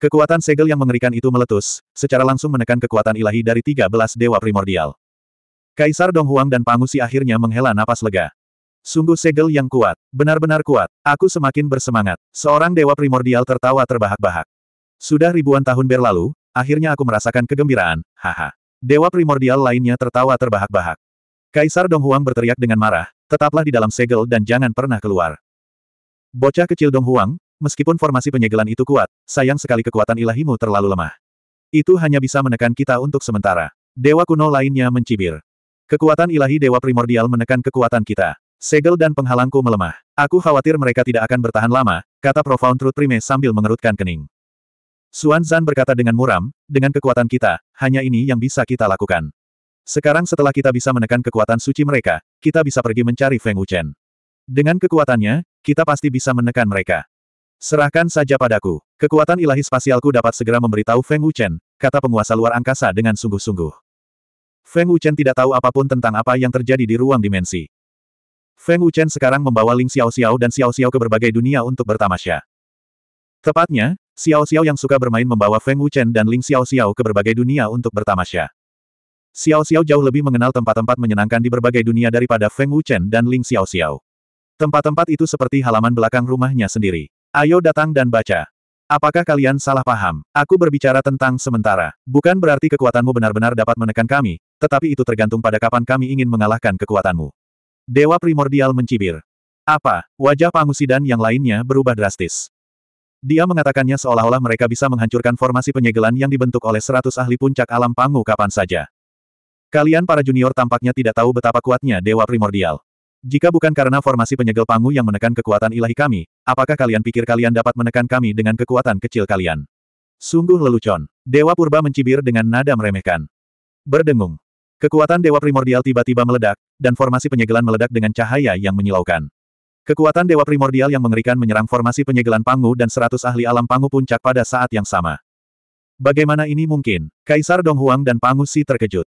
Kekuatan segel yang mengerikan itu meletus, secara langsung menekan kekuatan ilahi dari 13 dewa primordial. Kaisar Donghuang dan Pangusi akhirnya menghela napas lega. Sungguh segel yang kuat, benar-benar kuat, aku semakin bersemangat. Seorang dewa primordial tertawa terbahak-bahak. Sudah ribuan tahun berlalu, akhirnya aku merasakan kegembiraan, haha. Dewa primordial lainnya tertawa terbahak-bahak. Kaisar Donghuang berteriak dengan marah, tetaplah di dalam segel dan jangan pernah keluar. Bocah kecil Donghuang, meskipun formasi penyegelan itu kuat, sayang sekali kekuatan ilahimu terlalu lemah. Itu hanya bisa menekan kita untuk sementara. Dewa kuno lainnya mencibir. Kekuatan ilahi Dewa Primordial menekan kekuatan kita. Segel dan penghalangku melemah. Aku khawatir mereka tidak akan bertahan lama, kata Profound Truth Prime sambil mengerutkan kening. Xuan Zan berkata dengan muram, dengan kekuatan kita, hanya ini yang bisa kita lakukan. Sekarang setelah kita bisa menekan kekuatan suci mereka, kita bisa pergi mencari Feng Wuchen. Dengan kekuatannya, kita pasti bisa menekan mereka. Serahkan saja padaku. Kekuatan ilahi spasialku dapat segera memberitahu Feng Wuchen, kata penguasa luar angkasa dengan sungguh-sungguh. Feng Wuchen tidak tahu apapun tentang apa yang terjadi di ruang dimensi. Feng Wuchen sekarang membawa Ling Xiao Xiao dan Xiao Xiao ke berbagai dunia untuk bertamasya. Tepatnya, Xiao Xiao yang suka bermain membawa Feng Wuchen dan Ling Xiao Xiao ke berbagai dunia untuk bertamasya. Xiao Xiao jauh lebih mengenal tempat-tempat menyenangkan di berbagai dunia daripada Feng Wuchen dan Ling Xiao Xiao. Tempat-tempat itu seperti halaman belakang rumahnya sendiri. Ayo datang dan baca. Apakah kalian salah paham? Aku berbicara tentang sementara. Bukan berarti kekuatanmu benar-benar dapat menekan kami, tetapi itu tergantung pada kapan kami ingin mengalahkan kekuatanmu. Dewa primordial mencibir. Apa? Wajah Pangusi dan yang lainnya berubah drastis. Dia mengatakannya seolah-olah mereka bisa menghancurkan formasi penyegelan yang dibentuk oleh seratus ahli puncak alam Pangu kapan saja. Kalian para junior tampaknya tidak tahu betapa kuatnya Dewa Primordial. Jika bukan karena formasi penyegel Pangu yang menekan kekuatan ilahi kami, apakah kalian pikir kalian dapat menekan kami dengan kekuatan kecil kalian? Sungguh lelucon. Dewa Purba mencibir dengan nada meremehkan. Berdengung. Kekuatan Dewa Primordial tiba-tiba meledak, dan formasi penyegelan meledak dengan cahaya yang menyilaukan. Kekuatan Dewa Primordial yang mengerikan menyerang formasi penyegelan Pangu dan seratus ahli alam Pangu puncak pada saat yang sama. Bagaimana ini mungkin? Kaisar Donghuang dan Pangu Si terkejut.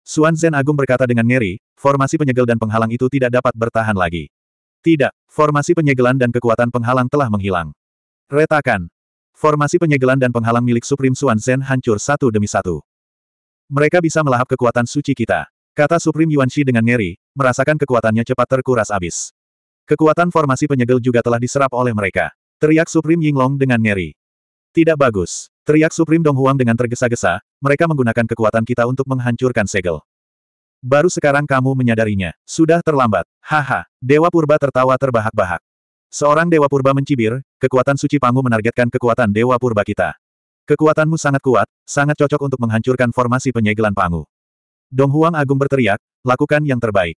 Suan Zen Agung berkata dengan ngeri, formasi penyegel dan penghalang itu tidak dapat bertahan lagi. Tidak, formasi penyegelan dan kekuatan penghalang telah menghilang. Retakan. Formasi penyegelan dan penghalang milik Supreme Suan Zen hancur satu demi satu. Mereka bisa melahap kekuatan suci kita. Kata Supreme Yuan Shi dengan ngeri, merasakan kekuatannya cepat terkuras abis. Kekuatan formasi penyegel juga telah diserap oleh mereka. Teriak Supreme Yinglong dengan ngeri. Tidak bagus. Teriak Supreme Dong Huang dengan tergesa-gesa, mereka menggunakan kekuatan kita untuk menghancurkan segel. Baru sekarang kamu menyadarinya. Sudah terlambat. Haha. Dewa Purba tertawa terbahak-bahak. Seorang Dewa Purba mencibir, kekuatan suci Pangu menargetkan kekuatan Dewa Purba kita. Kekuatanmu sangat kuat, sangat cocok untuk menghancurkan formasi penyegelan Pangu. Dong Huang Agung berteriak, lakukan yang terbaik.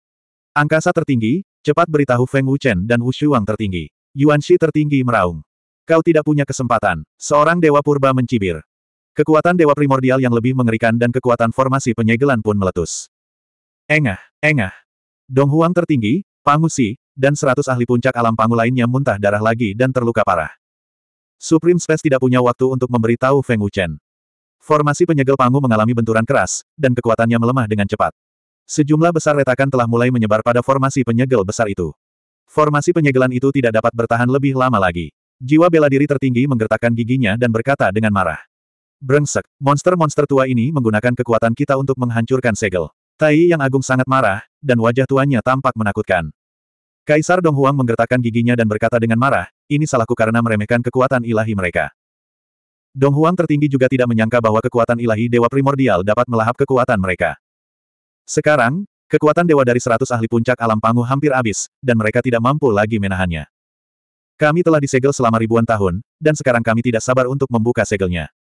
Angkasa tertinggi, cepat beritahu Feng Wuchen dan Wu Shuang tertinggi. Yuan Shi tertinggi meraung. Kau tidak punya kesempatan. Seorang Dewa Purba mencibir. Kekuatan Dewa Primordial yang lebih mengerikan dan kekuatan formasi penyegelan pun meletus. Engah, engah. Dong Huang tertinggi, Pangusi, dan seratus ahli puncak alam Pangu lainnya muntah darah lagi dan terluka parah. Supreme Space tidak punya waktu untuk memberitahu Feng Wuchen. Formasi penyegel Pangu mengalami benturan keras, dan kekuatannya melemah dengan cepat. Sejumlah besar retakan telah mulai menyebar pada formasi penyegel besar itu. Formasi penyegelan itu tidak dapat bertahan lebih lama lagi. Jiwa bela diri tertinggi menggertakkan giginya dan berkata dengan marah. Brengsek, monster-monster tua ini menggunakan kekuatan kita untuk menghancurkan segel. Tai yang agung sangat marah, dan wajah tuannya tampak menakutkan. Kaisar Donghuang menggertakkan giginya dan berkata dengan marah, ini salahku karena meremehkan kekuatan ilahi mereka. Donghuang tertinggi juga tidak menyangka bahwa kekuatan ilahi dewa primordial dapat melahap kekuatan mereka. Sekarang, Kekuatan dewa dari seratus ahli puncak alam pangu hampir habis, dan mereka tidak mampu lagi menahannya. Kami telah disegel selama ribuan tahun, dan sekarang kami tidak sabar untuk membuka segelnya.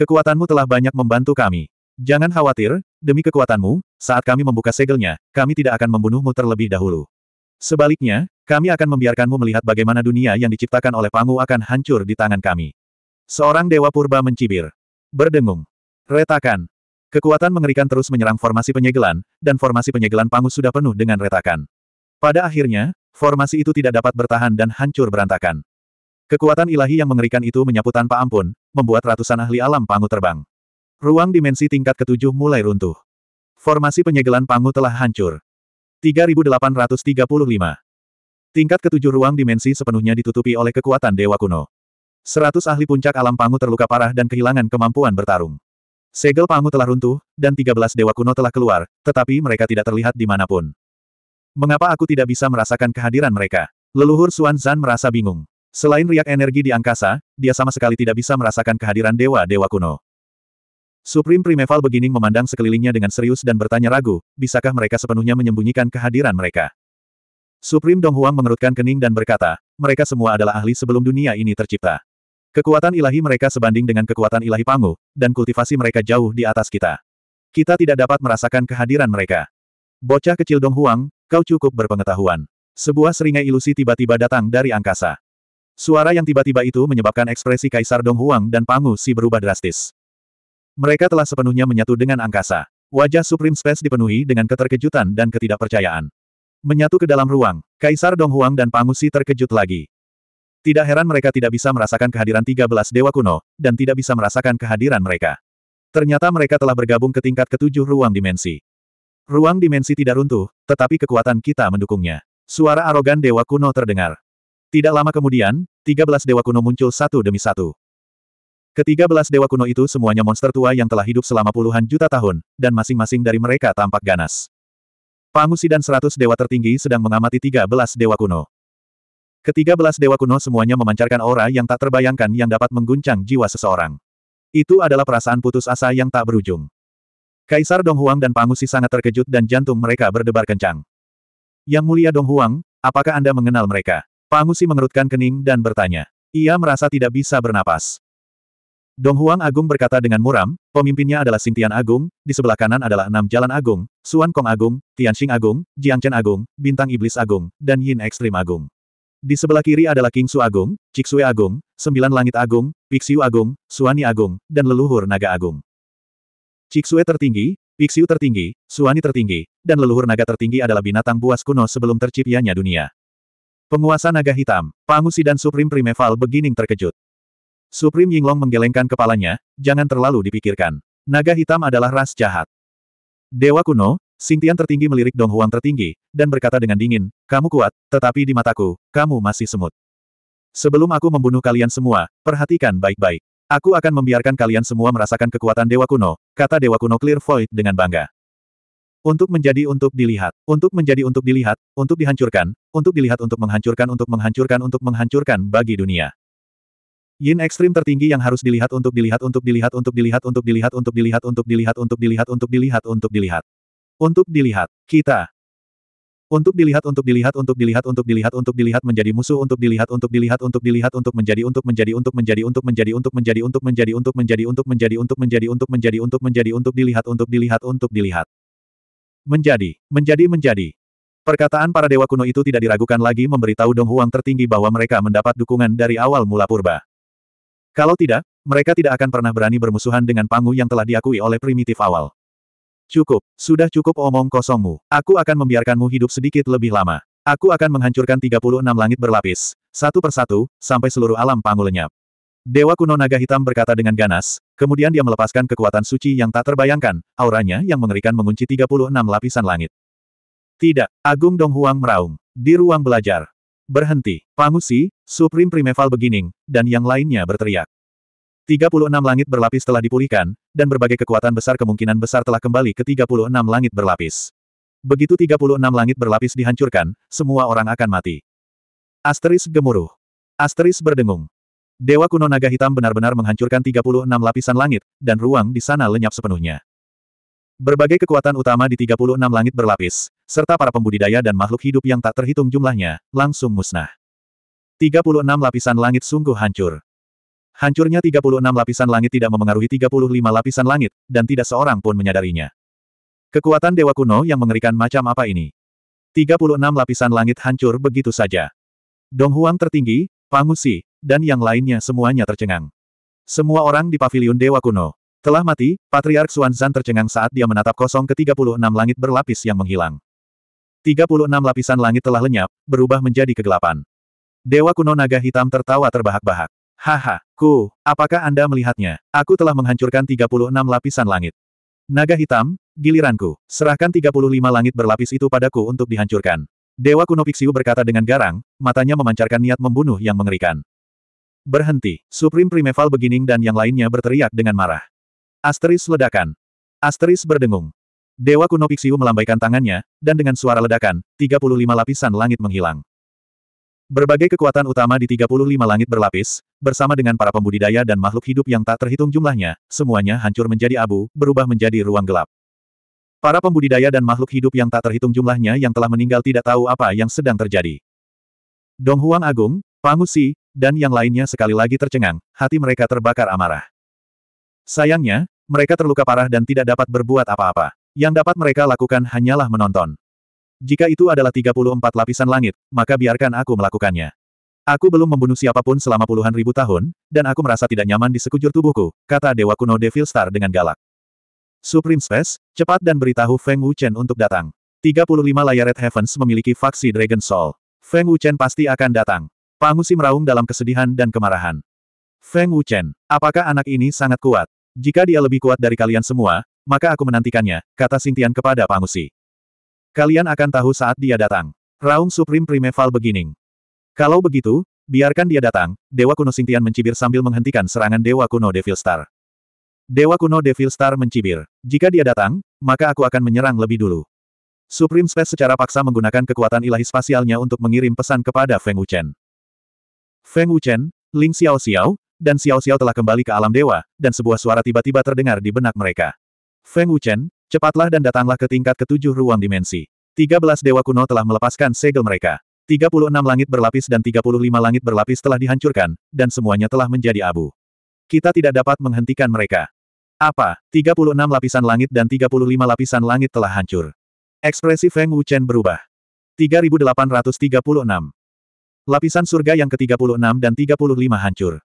Kekuatanmu telah banyak membantu kami. Jangan khawatir, demi kekuatanmu, saat kami membuka segelnya, kami tidak akan membunuhmu terlebih dahulu. Sebaliknya, kami akan membiarkanmu melihat bagaimana dunia yang diciptakan oleh Pangu akan hancur di tangan kami. Seorang Dewa Purba mencibir. Berdengung. Retakan. Kekuatan mengerikan terus menyerang formasi penyegelan, dan formasi penyegelan Pangu sudah penuh dengan retakan. Pada akhirnya, Formasi itu tidak dapat bertahan dan hancur berantakan. Kekuatan ilahi yang mengerikan itu menyapu tanpa ampun, membuat ratusan ahli alam pangu terbang. Ruang dimensi tingkat ketujuh mulai runtuh. Formasi penyegelan pangu telah hancur. 3835 Tingkat ketujuh ruang dimensi sepenuhnya ditutupi oleh kekuatan Dewa Kuno. Seratus ahli puncak alam pangu terluka parah dan kehilangan kemampuan bertarung. Segel pangu telah runtuh, dan 13 dewa kuno telah keluar, tetapi mereka tidak terlihat di dimanapun. Mengapa aku tidak bisa merasakan kehadiran mereka? Leluhur Xuan Zan merasa bingung. Selain riak energi di angkasa, dia sama sekali tidak bisa merasakan kehadiran dewa-dewa kuno. Supreme Primeval Beginning memandang sekelilingnya dengan serius dan bertanya ragu, bisakah mereka sepenuhnya menyembunyikan kehadiran mereka? Supreme Donghuang mengerutkan kening dan berkata, mereka semua adalah ahli sebelum dunia ini tercipta. Kekuatan ilahi mereka sebanding dengan kekuatan ilahi Pangu, dan kultivasi mereka jauh di atas kita. Kita tidak dapat merasakan kehadiran mereka. Bocah kecil Dong Huang, kau cukup berpengetahuan. Sebuah seringai ilusi tiba-tiba datang dari angkasa. Suara yang tiba-tiba itu menyebabkan ekspresi Kaisar Dong Huang dan Pangu Si berubah drastis. Mereka telah sepenuhnya menyatu dengan angkasa. Wajah Supreme Space dipenuhi dengan keterkejutan dan ketidakpercayaan. Menyatu ke dalam ruang, Kaisar Dong Huang dan Pangu Si terkejut lagi. Tidak heran mereka tidak bisa merasakan kehadiran 13 dewa kuno, dan tidak bisa merasakan kehadiran mereka. Ternyata mereka telah bergabung ke tingkat ketujuh ruang dimensi. Ruang dimensi tidak runtuh, tetapi kekuatan kita mendukungnya. Suara arogan Dewa Kuno terdengar. Tidak lama kemudian, 13 Dewa Kuno muncul satu demi satu. Ketiga belas Dewa Kuno itu semuanya monster tua yang telah hidup selama puluhan juta tahun, dan masing-masing dari mereka tampak ganas. Pangusi dan seratus dewa tertinggi sedang mengamati tiga belas Dewa Kuno. Ketiga belas Dewa Kuno semuanya memancarkan aura yang tak terbayangkan yang dapat mengguncang jiwa seseorang. Itu adalah perasaan putus asa yang tak berujung. Kaisar Dong Huang dan Pangusi sangat terkejut dan jantung mereka berdebar kencang. Yang mulia Dong Huang, apakah Anda mengenal mereka? Pangusi mengerutkan kening dan bertanya. Ia merasa tidak bisa bernapas. Dong Huang Agung berkata dengan muram, pemimpinnya adalah Sintian Agung, di sebelah kanan adalah enam jalan Agung, Suan Kong Agung, Tianxing Agung, Jiangchen Agung, Bintang Iblis Agung, dan Yin Ekstrim Agung. Di sebelah kiri adalah King Su Agung, Sui Agung, Sembilan Langit Agung, Pixiu Agung, Suani Agung, dan Leluhur Naga Agung. Cixue tertinggi, Pixiu tertinggi, Suani tertinggi, dan leluhur naga tertinggi adalah binatang buas kuno sebelum terciptanya dunia. Penguasa naga hitam, Pangusi dan Supreme Primeval begining terkejut. Supreme Yinglong menggelengkan kepalanya, jangan terlalu dipikirkan. Naga hitam adalah ras jahat. Dewa kuno, sintian tertinggi melirik Dong Huang tertinggi, dan berkata dengan dingin, kamu kuat, tetapi di mataku, kamu masih semut. Sebelum aku membunuh kalian semua, perhatikan baik-baik. Aku akan membiarkan kalian semua merasakan kekuatan Dewa Kuno, kata Dewa Kuno Clear Void dengan bangga. Untuk menjadi untuk dilihat, untuk menjadi untuk dilihat, untuk dihancurkan, untuk dilihat untuk menghancurkan untuk menghancurkan untuk menghancurkan bagi dunia. Yin ekstrim tertinggi yang harus dilihat untuk dilihat untuk dilihat untuk dilihat untuk dilihat untuk dilihat untuk dilihat untuk dilihat untuk dilihat untuk dilihat untuk dilihat. Untuk dilihat, kita untuk dilihat untuk dilihat untuk dilihat untuk dilihat untuk dilihat menjadi musuh untuk dilihat untuk dilihat untuk dilihat untuk menjadi untuk menjadi untuk menjadi untuk menjadi untuk menjadi untuk menjadi untuk menjadi untuk menjadi untuk menjadi untuk menjadi untuk menjadi untuk dilihat untuk dilihat untuk dilihat. Menjadi, menjadi menjadi. Perkataan para dewa kuno itu tidak diragukan lagi memberitahu Dong Huang tertinggi bahwa mereka mendapat dukungan dari awal mula purba. Kalau tidak, mereka tidak akan pernah berani bermusuhan dengan Pangu yang telah diakui oleh primitif awal. Cukup, sudah cukup omong kosongmu. Aku akan membiarkanmu hidup sedikit lebih lama. Aku akan menghancurkan 36 langit berlapis, satu persatu, sampai seluruh alam pangu lenyap. Dewa kuno naga hitam berkata dengan ganas, kemudian dia melepaskan kekuatan suci yang tak terbayangkan, auranya yang mengerikan mengunci 36 lapisan langit. Tidak, Agung Dong Huang meraung. Di ruang belajar. Berhenti, Pangusi, Supreme Primeval Beginning, dan yang lainnya berteriak. 36 langit berlapis telah dipulihkan, dan berbagai kekuatan besar kemungkinan besar telah kembali ke 36 langit berlapis. Begitu 36 langit berlapis dihancurkan, semua orang akan mati. Asteris gemuruh. Asteris berdengung. Dewa kuno naga hitam benar-benar menghancurkan 36 lapisan langit, dan ruang di sana lenyap sepenuhnya. Berbagai kekuatan utama di 36 langit berlapis, serta para pembudidaya dan makhluk hidup yang tak terhitung jumlahnya, langsung musnah. 36 lapisan langit sungguh hancur. Hancurnya 36 lapisan langit tidak memengaruhi 35 lapisan langit, dan tidak seorang pun menyadarinya. Kekuatan dewa kuno yang mengerikan macam apa ini? 36 lapisan langit hancur begitu saja. Dong Huang tertinggi, Pangusi, dan yang lainnya semuanya tercengang. Semua orang di Paviliun dewa kuno. Telah mati, Patriark Xuanzan tercengang saat dia menatap kosong ke 36 langit berlapis yang menghilang. 36 lapisan langit telah lenyap, berubah menjadi kegelapan. Dewa kuno naga hitam tertawa terbahak-bahak. Haha, Ku, apakah Anda melihatnya? Aku telah menghancurkan 36 lapisan langit. Naga hitam, giliranku. Serahkan 35 langit berlapis itu padaku untuk dihancurkan. Dewa kuno Pixiu berkata dengan garang, matanya memancarkan niat membunuh yang mengerikan. Berhenti, Supreme Primeval Beginning dan yang lainnya berteriak dengan marah. Asteris ledakan. Asteris berdengung. Dewa kuno Pixiu melambaikan tangannya, dan dengan suara ledakan, 35 lapisan langit menghilang. Berbagai kekuatan utama di 35 langit berlapis, bersama dengan para pembudidaya dan makhluk hidup yang tak terhitung jumlahnya, semuanya hancur menjadi abu, berubah menjadi ruang gelap. Para pembudidaya dan makhluk hidup yang tak terhitung jumlahnya yang telah meninggal tidak tahu apa yang sedang terjadi. Dong Huang Agung, Pangusi, dan yang lainnya sekali lagi tercengang, hati mereka terbakar amarah. Sayangnya, mereka terluka parah dan tidak dapat berbuat apa-apa. Yang dapat mereka lakukan hanyalah menonton. Jika itu adalah 34 lapisan langit, maka biarkan aku melakukannya. Aku belum membunuh siapapun selama puluhan ribu tahun, dan aku merasa tidak nyaman di sekujur tubuhku, kata Dewa Kuno Devil Star dengan galak. Supreme Space, cepat dan beritahu Feng Wuchen untuk datang. 35 layar Red Heavens memiliki faksi Dragon Soul. Feng Wuchen pasti akan datang. Pangusi meraung dalam kesedihan dan kemarahan. Feng Wuchen, apakah anak ini sangat kuat? Jika dia lebih kuat dari kalian semua, maka aku menantikannya, kata Sintian kepada Pangusi. Kalian akan tahu saat dia datang. Raung Supreme Primeval Beginning. Kalau begitu, biarkan dia datang, Dewa Kuno Singtian mencibir sambil menghentikan serangan Dewa Kuno Devil Star. Dewa Kuno Devil Star mencibir. Jika dia datang, maka aku akan menyerang lebih dulu. Supreme Space secara paksa menggunakan kekuatan ilahi spasialnya untuk mengirim pesan kepada Feng Wuchen. Feng Wuchen, Ling Xiao Xiao, dan Xiao Xiao telah kembali ke alam dewa, dan sebuah suara tiba-tiba terdengar di benak mereka. Feng Wuchen, Cepatlah dan datanglah ke tingkat ketujuh ruang dimensi. 13 dewa kuno telah melepaskan segel mereka. 36 langit berlapis dan 35 langit berlapis telah dihancurkan, dan semuanya telah menjadi abu. Kita tidak dapat menghentikan mereka. Apa? 36 lapisan langit dan 35 lapisan langit telah hancur. Ekspresi Feng Wuchen berubah. 3836. Lapisan surga yang ke-36 dan 35 hancur.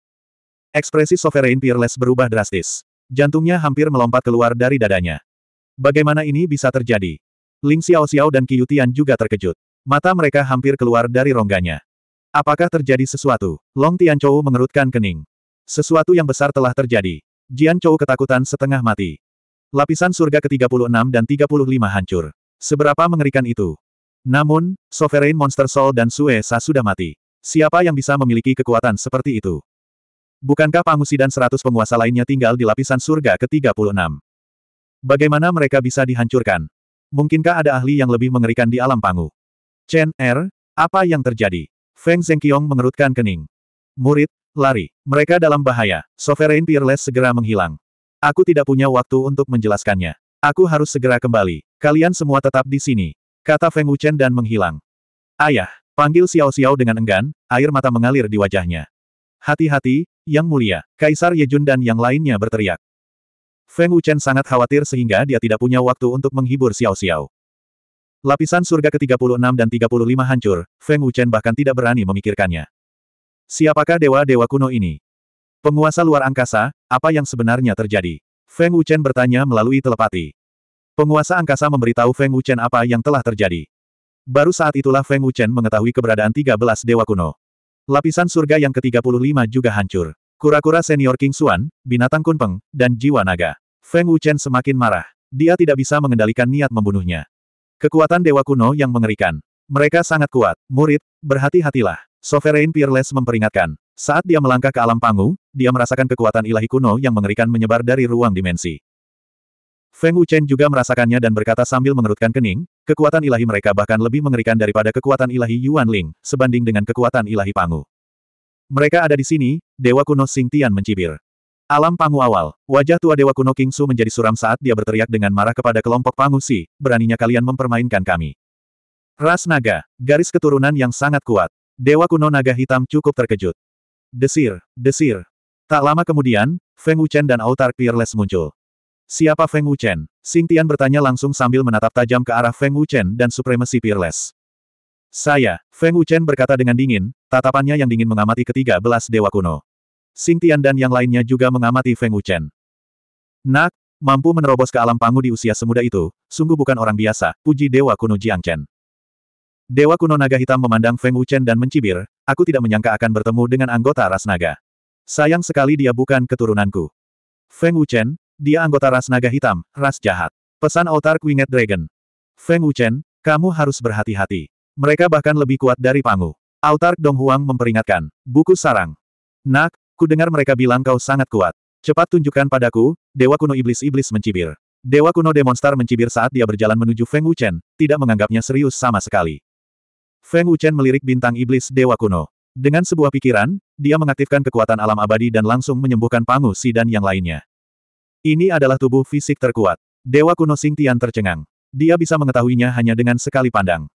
Ekspresi Sovereign Peerless berubah drastis. Jantungnya hampir melompat keluar dari dadanya. Bagaimana ini bisa terjadi? Ling Xiao Xiao dan Qiu Tian juga terkejut. Mata mereka hampir keluar dari rongganya. Apakah terjadi sesuatu? Long Tian Chou mengerutkan kening. Sesuatu yang besar telah terjadi. Jian Chou ketakutan setengah mati. Lapisan surga ke-36 dan 35 hancur. Seberapa mengerikan itu? Namun, Sovereign Monster Soul dan Sue Sa sudah mati. Siapa yang bisa memiliki kekuatan seperti itu? Bukankah Pangusi dan seratus penguasa lainnya tinggal di lapisan surga ke-36? Bagaimana mereka bisa dihancurkan? Mungkinkah ada ahli yang lebih mengerikan di alam pangu? Chen Er, apa yang terjadi? Feng Zhengqiong mengerutkan kening. Murid, lari. Mereka dalam bahaya. Sovereign Peerless segera menghilang. Aku tidak punya waktu untuk menjelaskannya. Aku harus segera kembali. Kalian semua tetap di sini. Kata Feng Wuchen dan menghilang. Ayah, panggil Xiao Xiao dengan enggan, air mata mengalir di wajahnya. Hati-hati, Yang Mulia, Kaisar Yejun dan yang lainnya berteriak. Feng Wuchen sangat khawatir sehingga dia tidak punya waktu untuk menghibur Xiao Xiao. Lapisan surga ke-36 dan 35 hancur, Feng Wuchen bahkan tidak berani memikirkannya. Siapakah dewa-dewa kuno ini? Penguasa luar angkasa, apa yang sebenarnya terjadi? Feng Wuchen bertanya melalui telepati. Penguasa angkasa memberitahu Feng Wuchen apa yang telah terjadi. Baru saat itulah Feng Wuchen mengetahui keberadaan 13 dewa kuno. Lapisan surga yang ke-35 juga hancur. Kura-kura senior King Xuan, binatang kunpeng, dan jiwa naga. Feng Wuchen semakin marah. Dia tidak bisa mengendalikan niat membunuhnya. Kekuatan dewa kuno yang mengerikan. Mereka sangat kuat. Murid, berhati-hatilah. Sovereign Peerless memperingatkan. Saat dia melangkah ke alam pangu, dia merasakan kekuatan ilahi kuno yang mengerikan menyebar dari ruang dimensi. Feng Wuchen juga merasakannya dan berkata sambil mengerutkan kening, kekuatan ilahi mereka bahkan lebih mengerikan daripada kekuatan ilahi Yuan Ling, sebanding dengan kekuatan ilahi Pangu. Mereka ada di sini, Dewa kuno Sing Tian mencibir. Alam Pangu awal, wajah tua Dewa kuno King Su menjadi suram saat dia berteriak dengan marah kepada kelompok Pangu Si, beraninya kalian mempermainkan kami. Ras naga, garis keturunan yang sangat kuat. Dewa kuno naga hitam cukup terkejut. Desir, desir. Tak lama kemudian, Feng Wuchen dan Autark Peerless muncul. Siapa Feng Wuchen? Sing Tian bertanya langsung sambil menatap tajam ke arah Feng Wuchen dan supremasi Peerless. Saya, Feng Wuchen berkata dengan dingin, tatapannya yang dingin mengamati ketiga belas dewa kuno. Sing Tian dan yang lainnya juga mengamati Feng Wuchen. Nak, mampu menerobos ke alam pangu di usia semuda itu, sungguh bukan orang biasa, puji dewa kuno Jiang Chen. Dewa kuno naga hitam memandang Feng Wuchen dan mencibir, aku tidak menyangka akan bertemu dengan anggota ras naga. Sayang sekali dia bukan keturunanku. Feng Wuchen, dia anggota ras naga hitam, ras jahat. Pesan Autar Winged Dragon. Feng Wuchen, kamu harus berhati-hati. Mereka bahkan lebih kuat dari Pangu. Autark Dong Huang memperingatkan, buku sarang. Nak, ku dengar mereka bilang kau sangat kuat. Cepat tunjukkan padaku, Dewa kuno iblis-iblis mencibir. Dewa kuno demonstar mencibir saat dia berjalan menuju Feng Wuchen, tidak menganggapnya serius sama sekali. Feng Wuchen melirik bintang iblis Dewa kuno. Dengan sebuah pikiran, dia mengaktifkan kekuatan alam abadi dan langsung menyembuhkan Pangu Si dan yang lainnya. Ini adalah tubuh fisik terkuat. Dewa kuno Sing Tian tercengang. Dia bisa mengetahuinya hanya dengan sekali pandang.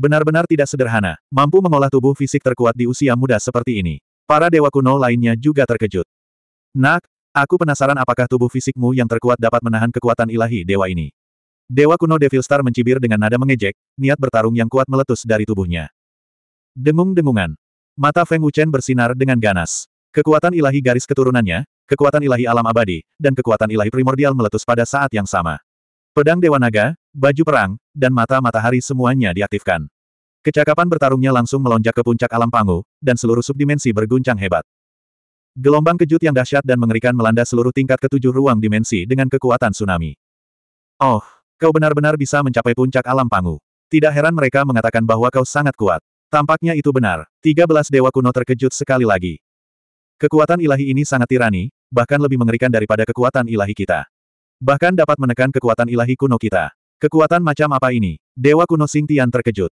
Benar-benar tidak sederhana, mampu mengolah tubuh fisik terkuat di usia muda seperti ini. Para dewa kuno lainnya juga terkejut. Nak, aku penasaran apakah tubuh fisikmu yang terkuat dapat menahan kekuatan ilahi dewa ini. Dewa kuno Devil Star mencibir dengan nada mengejek, niat bertarung yang kuat meletus dari tubuhnya. Dengung-dengungan. Mata Feng Wuchen bersinar dengan ganas. Kekuatan ilahi garis keturunannya, kekuatan ilahi alam abadi, dan kekuatan ilahi primordial meletus pada saat yang sama. Pedang Dewa Naga, baju perang, dan mata matahari semuanya diaktifkan. Kecakapan bertarungnya langsung melonjak ke puncak alam pangu, dan seluruh subdimensi berguncang hebat. Gelombang kejut yang dahsyat dan mengerikan melanda seluruh tingkat ketujuh ruang dimensi dengan kekuatan tsunami. Oh, kau benar-benar bisa mencapai puncak alam pangu. Tidak heran mereka mengatakan bahwa kau sangat kuat. Tampaknya itu benar. 13 dewa kuno terkejut sekali lagi. Kekuatan ilahi ini sangat tirani, bahkan lebih mengerikan daripada kekuatan ilahi kita. Bahkan dapat menekan kekuatan ilahi kuno kita. Kekuatan macam apa ini? Dewa kuno Sing Tian terkejut.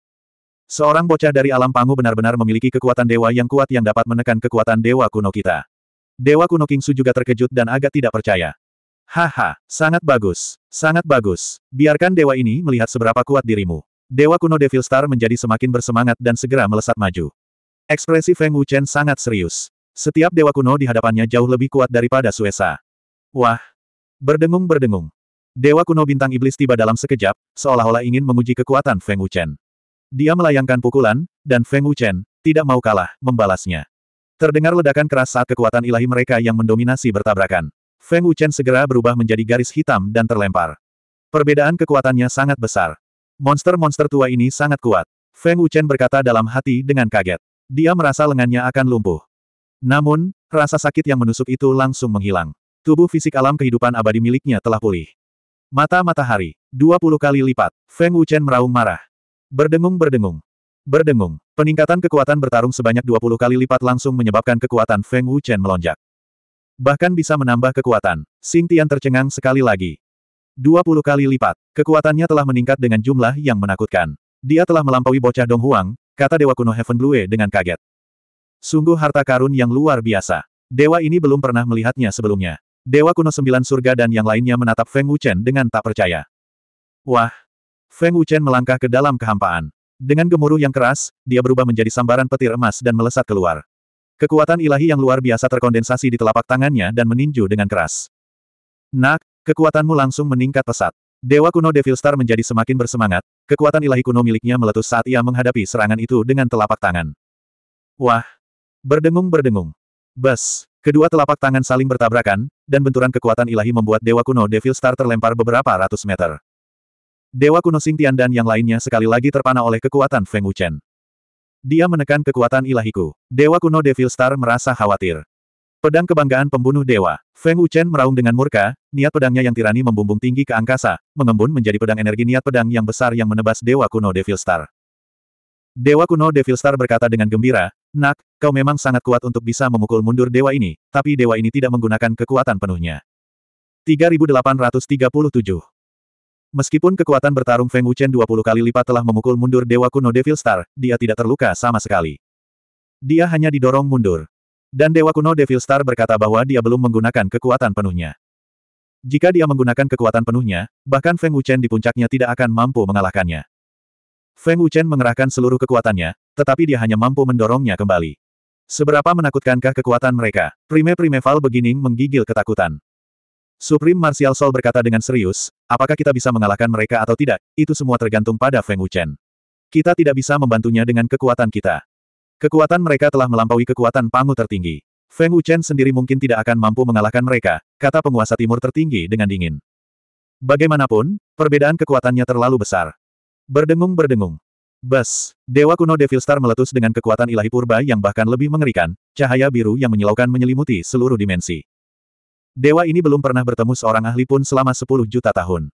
Seorang bocah dari alam pangu benar-benar memiliki kekuatan dewa yang kuat yang dapat menekan kekuatan dewa kuno kita. Dewa kuno King Su juga terkejut dan agak tidak percaya. Haha, sangat bagus, sangat bagus. Biarkan dewa ini melihat seberapa kuat dirimu. Dewa kuno Devil Star menjadi semakin bersemangat dan segera melesat maju. Ekspresi Feng Wuchen sangat serius. Setiap dewa kuno di hadapannya jauh lebih kuat daripada Suesa. Wah, Berdengung-berdengung. Dewa kuno bintang iblis tiba dalam sekejap, seolah-olah ingin menguji kekuatan Feng Wuchen. Dia melayangkan pukulan, dan Feng Wuchen, tidak mau kalah, membalasnya. Terdengar ledakan keras saat kekuatan ilahi mereka yang mendominasi bertabrakan. Feng Wuchen segera berubah menjadi garis hitam dan terlempar. Perbedaan kekuatannya sangat besar. Monster-monster tua ini sangat kuat. Feng Wuchen berkata dalam hati dengan kaget. Dia merasa lengannya akan lumpuh. Namun, rasa sakit yang menusuk itu langsung menghilang. Tubuh fisik alam kehidupan abadi miliknya telah pulih. Mata matahari, 20 kali lipat, Feng Wuchen meraung marah. Berdengung-berdengung. Berdengung, peningkatan kekuatan bertarung sebanyak 20 kali lipat langsung menyebabkan kekuatan Feng Wuchen melonjak. Bahkan bisa menambah kekuatan, Xing Tian tercengang sekali lagi. 20 kali lipat, kekuatannya telah meningkat dengan jumlah yang menakutkan. Dia telah melampaui bocah Dong Huang, kata Dewa Kuno Heaven Blue dengan kaget. Sungguh harta karun yang luar biasa. Dewa ini belum pernah melihatnya sebelumnya. Dewa kuno sembilan surga dan yang lainnya menatap Feng Wuchen dengan tak percaya. Wah! Feng Wuchen melangkah ke dalam kehampaan. Dengan gemuruh yang keras, dia berubah menjadi sambaran petir emas dan melesat keluar. Kekuatan ilahi yang luar biasa terkondensasi di telapak tangannya dan meninju dengan keras. Nak, kekuatanmu langsung meningkat pesat. Dewa kuno Devil Star menjadi semakin bersemangat, kekuatan ilahi kuno miliknya meletus saat ia menghadapi serangan itu dengan telapak tangan. Wah! Berdengung-berdengung. Bes! Kedua telapak tangan saling bertabrakan, dan benturan kekuatan ilahi membuat Dewa Kuno Devil Star terlempar beberapa ratus meter. Dewa Kuno sintian Tian dan yang lainnya sekali lagi terpana oleh kekuatan Feng Wuchen. Dia menekan kekuatan ilahiku. Dewa Kuno Devil Star merasa khawatir. Pedang kebanggaan pembunuh dewa. Feng Wuchen meraung dengan murka, niat pedangnya yang tirani membumbung tinggi ke angkasa, mengembun menjadi pedang energi niat pedang yang besar yang menebas Dewa Kuno Devil Star. Dewa Kuno Devil Star berkata dengan gembira, Nak, kau memang sangat kuat untuk bisa memukul mundur dewa ini, tapi dewa ini tidak menggunakan kekuatan penuhnya. 3837 Meskipun kekuatan bertarung Feng Wuchen 20 kali lipat telah memukul mundur dewa kuno Devil Star, dia tidak terluka sama sekali. Dia hanya didorong mundur. Dan dewa kuno Devil Star berkata bahwa dia belum menggunakan kekuatan penuhnya. Jika dia menggunakan kekuatan penuhnya, bahkan Feng Wuchen di puncaknya tidak akan mampu mengalahkannya. Feng Wuchen mengerahkan seluruh kekuatannya, tetapi dia hanya mampu mendorongnya kembali. Seberapa menakutkankah kekuatan mereka? Prime-prime Val Beginning menggigil ketakutan. Supreme Martial Soul berkata dengan serius, apakah kita bisa mengalahkan mereka atau tidak, itu semua tergantung pada Feng Wuchen. Kita tidak bisa membantunya dengan kekuatan kita. Kekuatan mereka telah melampaui kekuatan Pangu tertinggi. Feng Wuchen sendiri mungkin tidak akan mampu mengalahkan mereka, kata penguasa timur tertinggi dengan dingin. Bagaimanapun, perbedaan kekuatannya terlalu besar. Berdengung-berdengung. Bas, Dewa kuno Devil Star meletus dengan kekuatan ilahi purba yang bahkan lebih mengerikan, cahaya biru yang menyilaukan menyelimuti seluruh dimensi. Dewa ini belum pernah bertemu seorang ahli pun selama 10 juta tahun.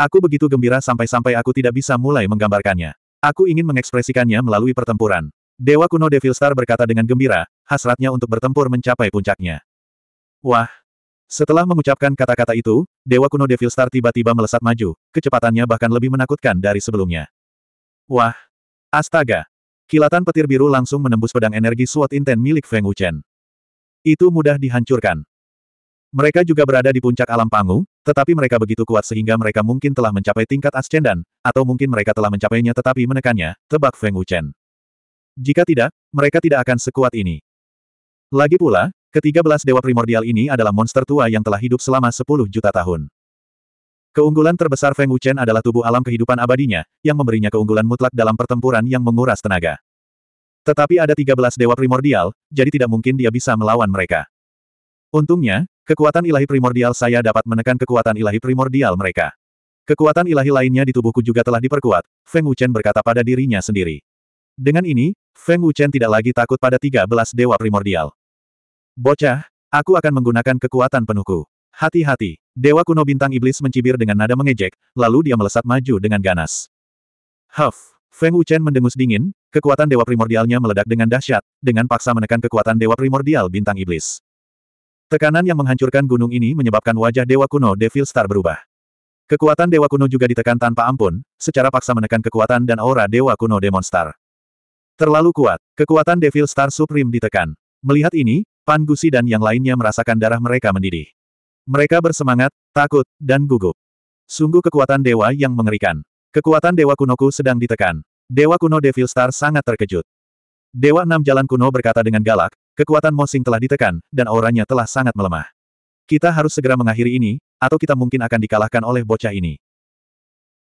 Aku begitu gembira sampai-sampai aku tidak bisa mulai menggambarkannya. Aku ingin mengekspresikannya melalui pertempuran. Dewa kuno Devil Star berkata dengan gembira, hasratnya untuk bertempur mencapai puncaknya. Wah, setelah mengucapkan kata-kata itu, Dewa Kuno Devil Star tiba-tiba melesat maju, kecepatannya bahkan lebih menakutkan dari sebelumnya. Wah! Astaga! Kilatan petir biru langsung menembus pedang energi SWAT Inten milik Feng Wuchen. Itu mudah dihancurkan. Mereka juga berada di puncak alam pangu, tetapi mereka begitu kuat sehingga mereka mungkin telah mencapai tingkat ascendan, atau mungkin mereka telah mencapainya tetapi menekannya, tebak Feng Wuchen. Jika tidak, mereka tidak akan sekuat ini. Lagi pula, Ketiga belas dewa primordial ini adalah monster tua yang telah hidup selama sepuluh juta tahun. Keunggulan terbesar Feng Wuchen adalah tubuh alam kehidupan abadinya, yang memberinya keunggulan mutlak dalam pertempuran yang menguras tenaga. Tetapi ada 13 dewa primordial, jadi tidak mungkin dia bisa melawan mereka. Untungnya, kekuatan ilahi primordial saya dapat menekan kekuatan ilahi primordial mereka. Kekuatan ilahi lainnya di tubuhku juga telah diperkuat, Feng Wuchen berkata pada dirinya sendiri. Dengan ini, Feng Wuchen tidak lagi takut pada 13 dewa primordial. Bocah, aku akan menggunakan kekuatan penuhku. Hati-hati. Dewa kuno bintang iblis mencibir dengan nada mengejek, lalu dia melesat maju dengan ganas. Huff. Feng Wuchen mendengus dingin, kekuatan dewa primordialnya meledak dengan dahsyat, dengan paksa menekan kekuatan dewa primordial bintang iblis. Tekanan yang menghancurkan gunung ini menyebabkan wajah dewa kuno Devil Star berubah. Kekuatan dewa kuno juga ditekan tanpa ampun, secara paksa menekan kekuatan dan aura dewa kuno Demon Star. Terlalu kuat, kekuatan Devil Star Supreme ditekan. Melihat ini, Pan Gusi dan yang lainnya merasakan darah mereka mendidih. Mereka bersemangat, takut, dan gugup. Sungguh kekuatan dewa yang mengerikan. Kekuatan dewa kunoku sedang ditekan. Dewa kuno Devil Star sangat terkejut. Dewa enam jalan kuno berkata dengan galak, kekuatan Mosing telah ditekan, dan auranya telah sangat melemah. Kita harus segera mengakhiri ini, atau kita mungkin akan dikalahkan oleh bocah ini.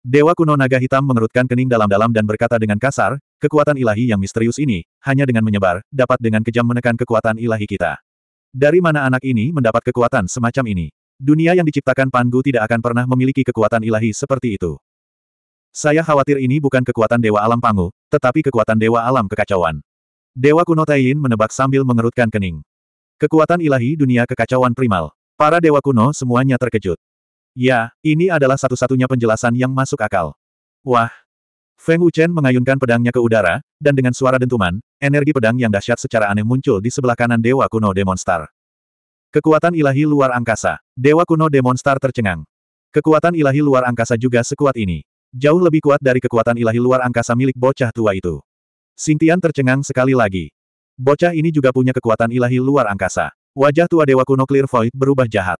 Dewa kuno naga hitam mengerutkan kening dalam-dalam dan berkata dengan kasar, kekuatan ilahi yang misterius ini, hanya dengan menyebar, dapat dengan kejam menekan kekuatan ilahi kita. Dari mana anak ini mendapat kekuatan semacam ini? Dunia yang diciptakan Panggu tidak akan pernah memiliki kekuatan ilahi seperti itu. Saya khawatir ini bukan kekuatan Dewa Alam Panggu, tetapi kekuatan Dewa Alam Kekacauan. Dewa kuno Taiyin menebak sambil mengerutkan kening. Kekuatan ilahi dunia kekacauan primal. Para dewa kuno semuanya terkejut. Ya, ini adalah satu-satunya penjelasan yang masuk akal. Wah! Feng Wuchen mengayunkan pedangnya ke udara, dan dengan suara dentuman, energi pedang yang dahsyat secara aneh muncul di sebelah kanan Dewa Kuno Demonstar. Kekuatan ilahi luar angkasa. Dewa Kuno Demonstar tercengang. Kekuatan ilahi luar angkasa juga sekuat ini. Jauh lebih kuat dari kekuatan ilahi luar angkasa milik bocah tua itu. Sintian tercengang sekali lagi. Bocah ini juga punya kekuatan ilahi luar angkasa. Wajah tua Dewa Kuno Clear Void berubah jahat.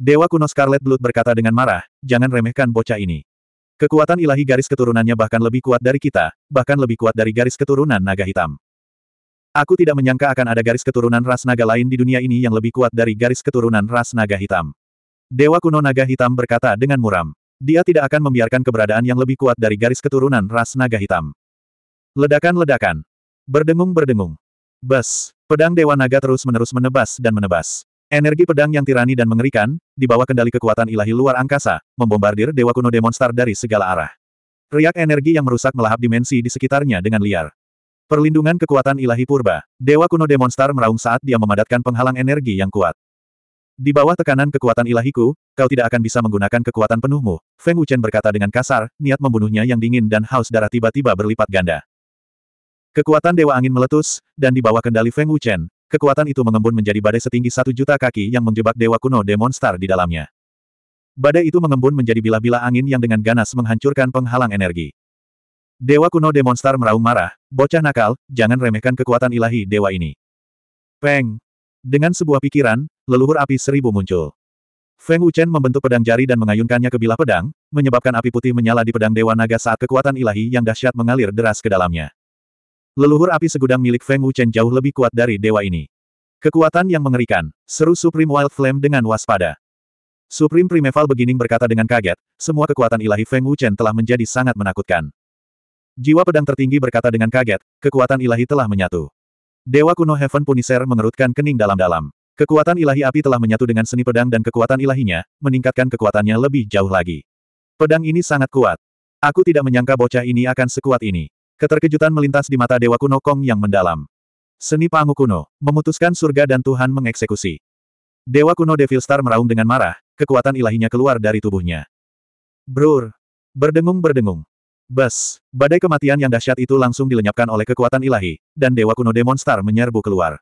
Dewa kuno Scarlet Blood berkata dengan marah, jangan remehkan bocah ini. Kekuatan ilahi garis keturunannya bahkan lebih kuat dari kita, bahkan lebih kuat dari garis keturunan naga hitam. Aku tidak menyangka akan ada garis keturunan ras naga lain di dunia ini yang lebih kuat dari garis keturunan ras naga hitam. Dewa kuno naga hitam berkata dengan muram. Dia tidak akan membiarkan keberadaan yang lebih kuat dari garis keturunan ras naga hitam. Ledakan-ledakan. Berdengung-berdengung. Bes. Pedang Dewa Naga terus-menerus menebas dan menebas. Energi pedang yang tirani dan mengerikan, di bawah kendali kekuatan ilahi luar angkasa, membombardir Dewa Kuno Demonstar dari segala arah. Riak energi yang merusak melahap dimensi di sekitarnya dengan liar. Perlindungan kekuatan ilahi purba, Dewa Kuno Demonstar meraung saat dia memadatkan penghalang energi yang kuat. Di bawah tekanan kekuatan ilahiku, kau tidak akan bisa menggunakan kekuatan penuhmu, Feng Wuchen berkata dengan kasar, niat membunuhnya yang dingin dan haus darah tiba-tiba berlipat ganda. Kekuatan Dewa Angin meletus, dan di bawah kendali Feng Wuchen, Kekuatan itu mengembun menjadi badai setinggi satu juta kaki yang menjebak dewa kuno Demon Star di dalamnya. Badai itu mengembun menjadi bila-bila angin yang dengan ganas menghancurkan penghalang energi. Dewa kuno Demon Star meraung marah, bocah nakal, jangan remehkan kekuatan ilahi dewa ini. Peng! Dengan sebuah pikiran, leluhur api seribu muncul. Feng Wuchen membentuk pedang jari dan mengayunkannya ke bilah pedang, menyebabkan api putih menyala di pedang Dewa Naga saat kekuatan ilahi yang dahsyat mengalir deras ke dalamnya. Leluhur api segudang milik Feng Wuchen jauh lebih kuat dari dewa ini. Kekuatan yang mengerikan, seru Supreme Wild Flame dengan waspada. Supreme Primeval Beginning berkata dengan kaget, semua kekuatan ilahi Feng Wuchen telah menjadi sangat menakutkan. Jiwa pedang tertinggi berkata dengan kaget, kekuatan ilahi telah menyatu. Dewa kuno Heaven Punisher mengerutkan kening dalam-dalam. Kekuatan ilahi api telah menyatu dengan seni pedang dan kekuatan ilahinya, meningkatkan kekuatannya lebih jauh lagi. Pedang ini sangat kuat. Aku tidak menyangka bocah ini akan sekuat ini. Keterkejutan melintas di mata Dewa Kuno Kong yang mendalam. Seni Pangu Kuno, memutuskan surga dan Tuhan mengeksekusi. Dewa Kuno Devil Star meraung dengan marah, kekuatan ilahinya keluar dari tubuhnya. Brur! Berdengung-berdengung. Bas, badai kematian yang dahsyat itu langsung dilenyapkan oleh kekuatan ilahi, dan Dewa Kuno Demon Star menyerbu keluar.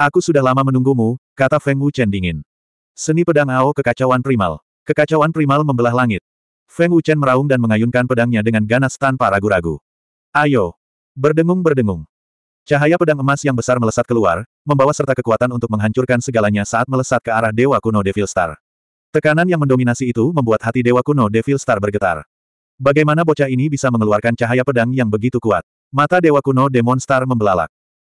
Aku sudah lama menunggumu, kata Feng Wuchen dingin. Seni pedang Ao kekacauan primal. Kekacauan primal membelah langit. Feng Wuchen meraung dan mengayunkan pedangnya dengan ganas tanpa ragu-ragu. Ayo! Berdengung-berdengung. Cahaya pedang emas yang besar melesat keluar, membawa serta kekuatan untuk menghancurkan segalanya saat melesat ke arah Dewa Kuno Devil Star. Tekanan yang mendominasi itu membuat hati Dewa Kuno Devil Star bergetar. Bagaimana bocah ini bisa mengeluarkan cahaya pedang yang begitu kuat? Mata Dewa Kuno Demon Star membelalak.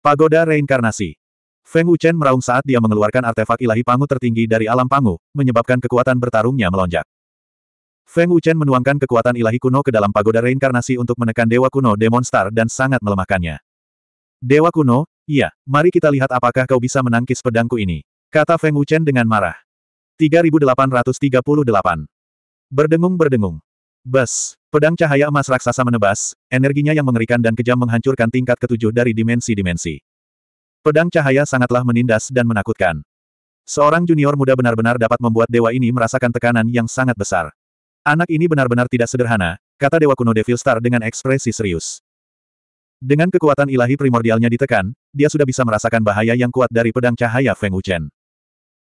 Pagoda Reinkarnasi Feng Wuchen meraung saat dia mengeluarkan artefak ilahi pangu tertinggi dari alam pangu, menyebabkan kekuatan bertarungnya melonjak. Feng Wuchen menuangkan kekuatan ilahi kuno ke dalam pagoda reinkarnasi untuk menekan Dewa Kuno Demon Star dan sangat melemahkannya. Dewa Kuno, iya, mari kita lihat apakah kau bisa menangkis pedangku ini. Kata Feng Wuchen dengan marah. 3838. Berdengung-berdengung. Bas, Pedang cahaya emas raksasa menebas, energinya yang mengerikan dan kejam menghancurkan tingkat ketujuh dari dimensi-dimensi. Pedang cahaya sangatlah menindas dan menakutkan. Seorang junior muda benar-benar dapat membuat dewa ini merasakan tekanan yang sangat besar. Anak ini benar-benar tidak sederhana, kata Dewa Kuno Devil Star dengan ekspresi serius. Dengan kekuatan ilahi primordialnya ditekan, dia sudah bisa merasakan bahaya yang kuat dari pedang cahaya Feng Wuchen.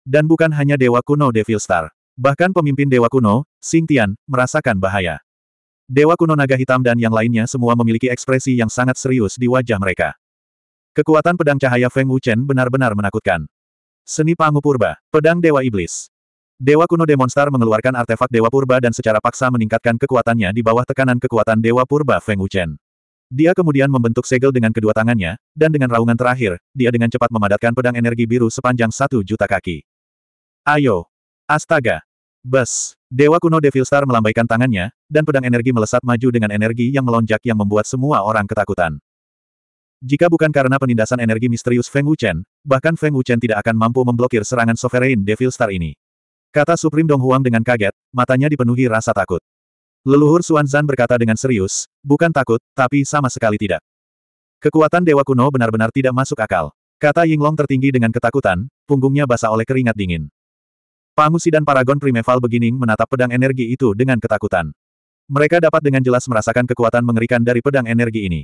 Dan bukan hanya Dewa Kuno Devil Star. Bahkan pemimpin Dewa Kuno, Xing Tian, merasakan bahaya. Dewa Kuno Naga Hitam dan yang lainnya semua memiliki ekspresi yang sangat serius di wajah mereka. Kekuatan pedang cahaya Feng Wuchen benar-benar menakutkan. Seni Pangu Purba, Pedang Dewa Iblis. Dewa kuno Demonstar mengeluarkan artefak Dewa Purba dan secara paksa meningkatkan kekuatannya di bawah tekanan kekuatan Dewa Purba Feng Wuchen. Dia kemudian membentuk segel dengan kedua tangannya, dan dengan raungan terakhir, dia dengan cepat memadatkan pedang energi biru sepanjang satu juta kaki. Ayo! Astaga! Bes! Dewa kuno Devil Star melambaikan tangannya, dan pedang energi melesat maju dengan energi yang melonjak yang membuat semua orang ketakutan. Jika bukan karena penindasan energi misterius Feng Wuchen, bahkan Feng Wuchen tidak akan mampu memblokir serangan Sovereign Devil Star ini. Kata Supreme Dong Huang dengan kaget, matanya dipenuhi rasa takut. Leluhur Zan berkata dengan serius, bukan takut, tapi sama sekali tidak. Kekuatan dewa kuno benar-benar tidak masuk akal. Kata Yinglong tertinggi dengan ketakutan, punggungnya basah oleh keringat dingin. Pangusi dan Paragon Primeval Beginning menatap pedang energi itu dengan ketakutan. Mereka dapat dengan jelas merasakan kekuatan mengerikan dari pedang energi ini.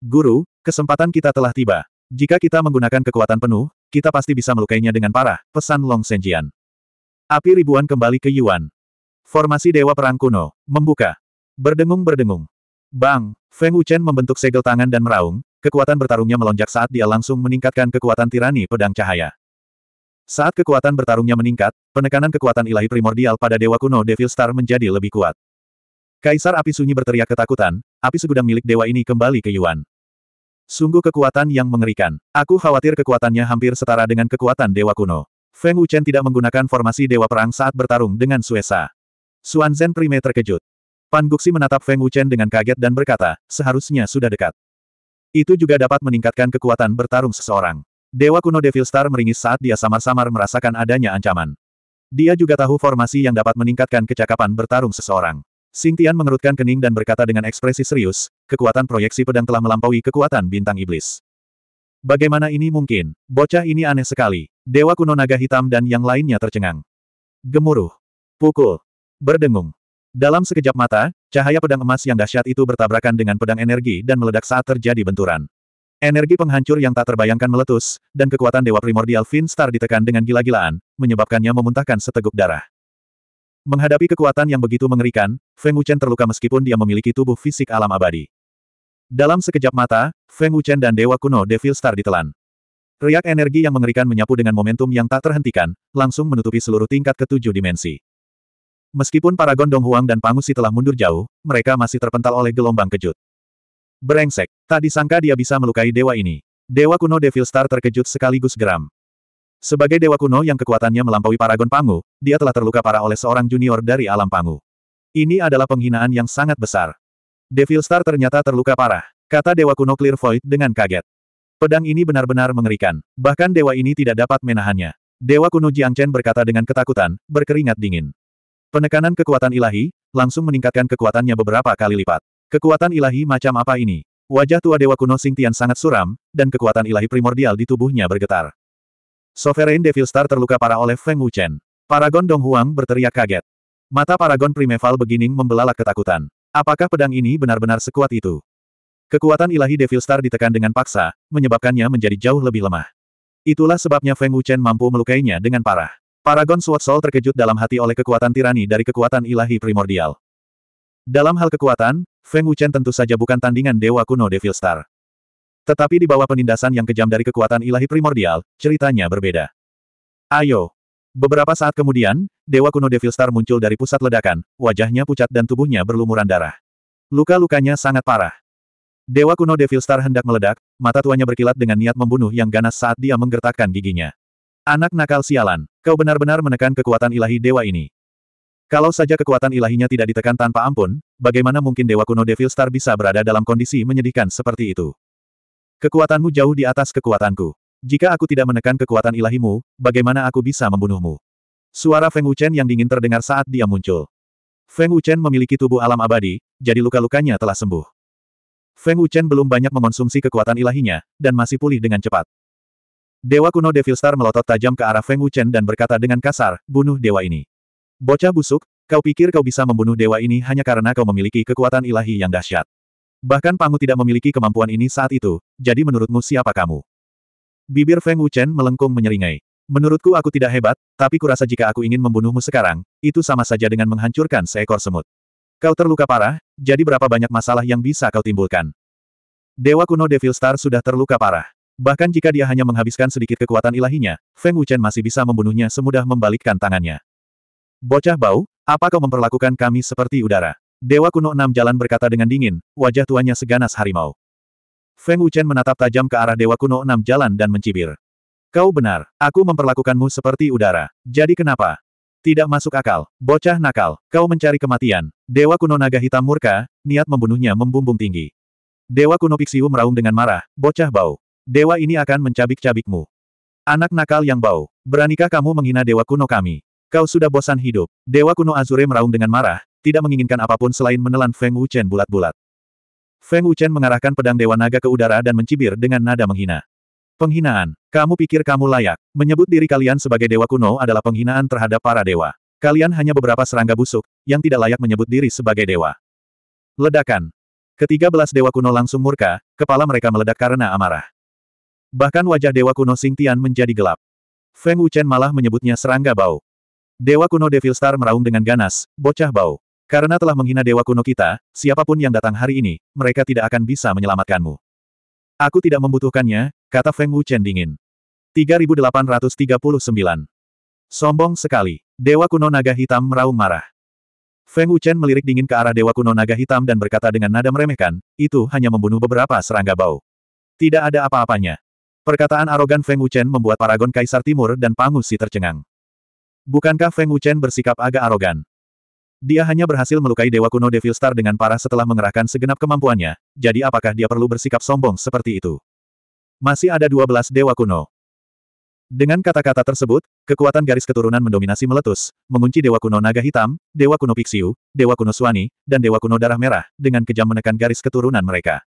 Guru, kesempatan kita telah tiba. Jika kita menggunakan kekuatan penuh, kita pasti bisa melukainya dengan parah, pesan Long Senjian. Api ribuan kembali ke Yuan. Formasi Dewa Perang Kuno. Membuka. Berdengung-berdengung. Bang, Feng Wuchen membentuk segel tangan dan meraung, kekuatan bertarungnya melonjak saat dia langsung meningkatkan kekuatan tirani pedang cahaya. Saat kekuatan bertarungnya meningkat, penekanan kekuatan ilahi primordial pada Dewa Kuno Devil Star menjadi lebih kuat. Kaisar Api Sunyi berteriak ketakutan, api segudang milik dewa ini kembali ke Yuan. Sungguh kekuatan yang mengerikan. Aku khawatir kekuatannya hampir setara dengan kekuatan Dewa Kuno. Feng Wuchen tidak menggunakan formasi Dewa Perang saat bertarung dengan Suesa. Suan Zhen Prime terkejut. Pan Guxi menatap Feng Wuchen dengan kaget dan berkata, seharusnya sudah dekat. Itu juga dapat meningkatkan kekuatan bertarung seseorang. Dewa kuno Devil Star meringis saat dia samar-samar merasakan adanya ancaman. Dia juga tahu formasi yang dapat meningkatkan kecakapan bertarung seseorang. Tian mengerutkan kening dan berkata dengan ekspresi serius, kekuatan proyeksi pedang telah melampaui kekuatan bintang iblis. Bagaimana ini mungkin? Bocah ini aneh sekali. Dewa kuno naga hitam dan yang lainnya tercengang. Gemuruh. Pukul. Berdengung. Dalam sekejap mata, cahaya pedang emas yang dahsyat itu bertabrakan dengan pedang energi dan meledak saat terjadi benturan. Energi penghancur yang tak terbayangkan meletus, dan kekuatan Dewa Primordial Finstar ditekan dengan gila-gilaan, menyebabkannya memuntahkan seteguk darah. Menghadapi kekuatan yang begitu mengerikan, Feng Wuchen terluka meskipun dia memiliki tubuh fisik alam abadi. Dalam sekejap mata, Feng Wuchen dan Dewa Kuno Devil Star ditelan. Riak energi yang mengerikan menyapu dengan momentum yang tak terhentikan, langsung menutupi seluruh tingkat ketujuh dimensi. Meskipun Paragon Huang dan Pangusi telah mundur jauh, mereka masih terpental oleh gelombang kejut. Berengsek, tak disangka dia bisa melukai dewa ini. Dewa kuno Devil Star terkejut sekaligus geram. Sebagai dewa kuno yang kekuatannya melampaui Paragon Pangu, dia telah terluka parah oleh seorang junior dari alam Pangu. Ini adalah penghinaan yang sangat besar. Devil Star ternyata terluka parah, kata Dewa Kuno Clear Void dengan kaget. Pedang ini benar-benar mengerikan, bahkan dewa ini tidak dapat menahannya. Dewa Kuno Jiang Chen berkata dengan ketakutan, berkeringat dingin. Penekanan kekuatan ilahi, langsung meningkatkan kekuatannya beberapa kali lipat. Kekuatan ilahi macam apa ini? Wajah tua Dewa Kuno Sing Tian sangat suram, dan kekuatan ilahi primordial di tubuhnya bergetar. Sovereign Devil Star terluka parah oleh Feng Wuchen. Paragon Dong Huang berteriak kaget. Mata Paragon Primeval begining membelalak ketakutan. Apakah pedang ini benar-benar sekuat itu? Kekuatan ilahi Devil Star ditekan dengan paksa, menyebabkannya menjadi jauh lebih lemah. Itulah sebabnya Feng Wuchen mampu melukainya dengan parah. Paragon Sword Soul terkejut dalam hati oleh kekuatan tirani dari kekuatan ilahi primordial. Dalam hal kekuatan, Feng Wuchen tentu saja bukan tandingan Dewa Kuno Devil Star. Tetapi di bawah penindasan yang kejam dari kekuatan ilahi primordial, ceritanya berbeda. Ayo, Beberapa saat kemudian, Dewa kuno Devil Star muncul dari pusat ledakan, wajahnya pucat dan tubuhnya berlumuran darah. Luka-lukanya sangat parah. Dewa kuno Devil Star hendak meledak, mata tuanya berkilat dengan niat membunuh yang ganas saat dia menggertakkan giginya. Anak nakal sialan, kau benar-benar menekan kekuatan ilahi dewa ini. Kalau saja kekuatan ilahinya tidak ditekan tanpa ampun, bagaimana mungkin Dewa kuno Devil Star bisa berada dalam kondisi menyedihkan seperti itu? Kekuatanmu jauh di atas kekuatanku. Jika aku tidak menekan kekuatan ilahimu, bagaimana aku bisa membunuhmu? Suara Feng Wuchen yang dingin terdengar saat dia muncul. Feng Wuchen memiliki tubuh alam abadi, jadi luka-lukanya telah sembuh. Feng Wuchen belum banyak mengonsumsi kekuatan ilahinya, dan masih pulih dengan cepat. Dewa kuno Devil Star melotot tajam ke arah Feng Wuchen dan berkata dengan kasar, bunuh dewa ini. Bocah busuk, kau pikir kau bisa membunuh dewa ini hanya karena kau memiliki kekuatan ilahi yang dahsyat. Bahkan Pangu tidak memiliki kemampuan ini saat itu, jadi menurutmu siapa kamu? Bibir Feng Wuchen melengkung menyeringai. Menurutku aku tidak hebat, tapi kurasa jika aku ingin membunuhmu sekarang, itu sama saja dengan menghancurkan seekor semut. Kau terluka parah, jadi berapa banyak masalah yang bisa kau timbulkan. Dewa kuno Devil Star sudah terluka parah. Bahkan jika dia hanya menghabiskan sedikit kekuatan ilahinya, Feng Wuchen masih bisa membunuhnya semudah membalikkan tangannya. Bocah bau, apa kau memperlakukan kami seperti udara? Dewa kuno enam jalan berkata dengan dingin, wajah tuanya seganas harimau. Feng Wuchen menatap tajam ke arah Dewa Kuno Enam Jalan dan mencibir. Kau benar, aku memperlakukanmu seperti udara. Jadi kenapa? Tidak masuk akal, bocah nakal, kau mencari kematian. Dewa Kuno Naga Hitam murka, niat membunuhnya membumbung tinggi. Dewa Kuno Pixiu meraung dengan marah, bocah bau. Dewa ini akan mencabik-cabikmu. Anak nakal yang bau, beranikah kamu menghina Dewa Kuno kami? Kau sudah bosan hidup. Dewa Kuno Azure meraung dengan marah, tidak menginginkan apapun selain menelan Feng Wuchen bulat-bulat. Feng Wuchen mengarahkan pedang Dewa Naga ke udara dan mencibir dengan nada menghina. Penghinaan. Kamu pikir kamu layak. Menyebut diri kalian sebagai dewa kuno adalah penghinaan terhadap para dewa. Kalian hanya beberapa serangga busuk, yang tidak layak menyebut diri sebagai dewa. Ledakan. Ketiga belas dewa kuno langsung murka, kepala mereka meledak karena amarah. Bahkan wajah dewa kuno Sing Tian menjadi gelap. Feng Wuchen malah menyebutnya serangga bau. Dewa kuno Devil Star meraung dengan ganas, bocah bau. Karena telah menghina dewa kuno kita, siapapun yang datang hari ini, mereka tidak akan bisa menyelamatkanmu. Aku tidak membutuhkannya, kata Feng Wuchen dingin. 3839. Sombong sekali. Dewa kuno naga hitam meraung marah. Feng Wuchen melirik dingin ke arah dewa kuno naga hitam dan berkata dengan nada meremehkan, itu hanya membunuh beberapa serangga bau. Tidak ada apa-apanya. Perkataan arogan Feng Wuchen membuat Paragon Kaisar Timur dan Pangusi tercengang. Bukankah Feng Wuchen bersikap agak arogan? Dia hanya berhasil melukai Dewa Kuno Devil Star dengan parah setelah mengerahkan segenap kemampuannya, jadi apakah dia perlu bersikap sombong seperti itu? Masih ada 12 Dewa Kuno. Dengan kata-kata tersebut, kekuatan garis keturunan mendominasi meletus, mengunci Dewa Kuno Naga Hitam, Dewa Kuno Pixiu, Dewa Kuno Suani, dan Dewa Kuno Darah Merah, dengan kejam menekan garis keturunan mereka.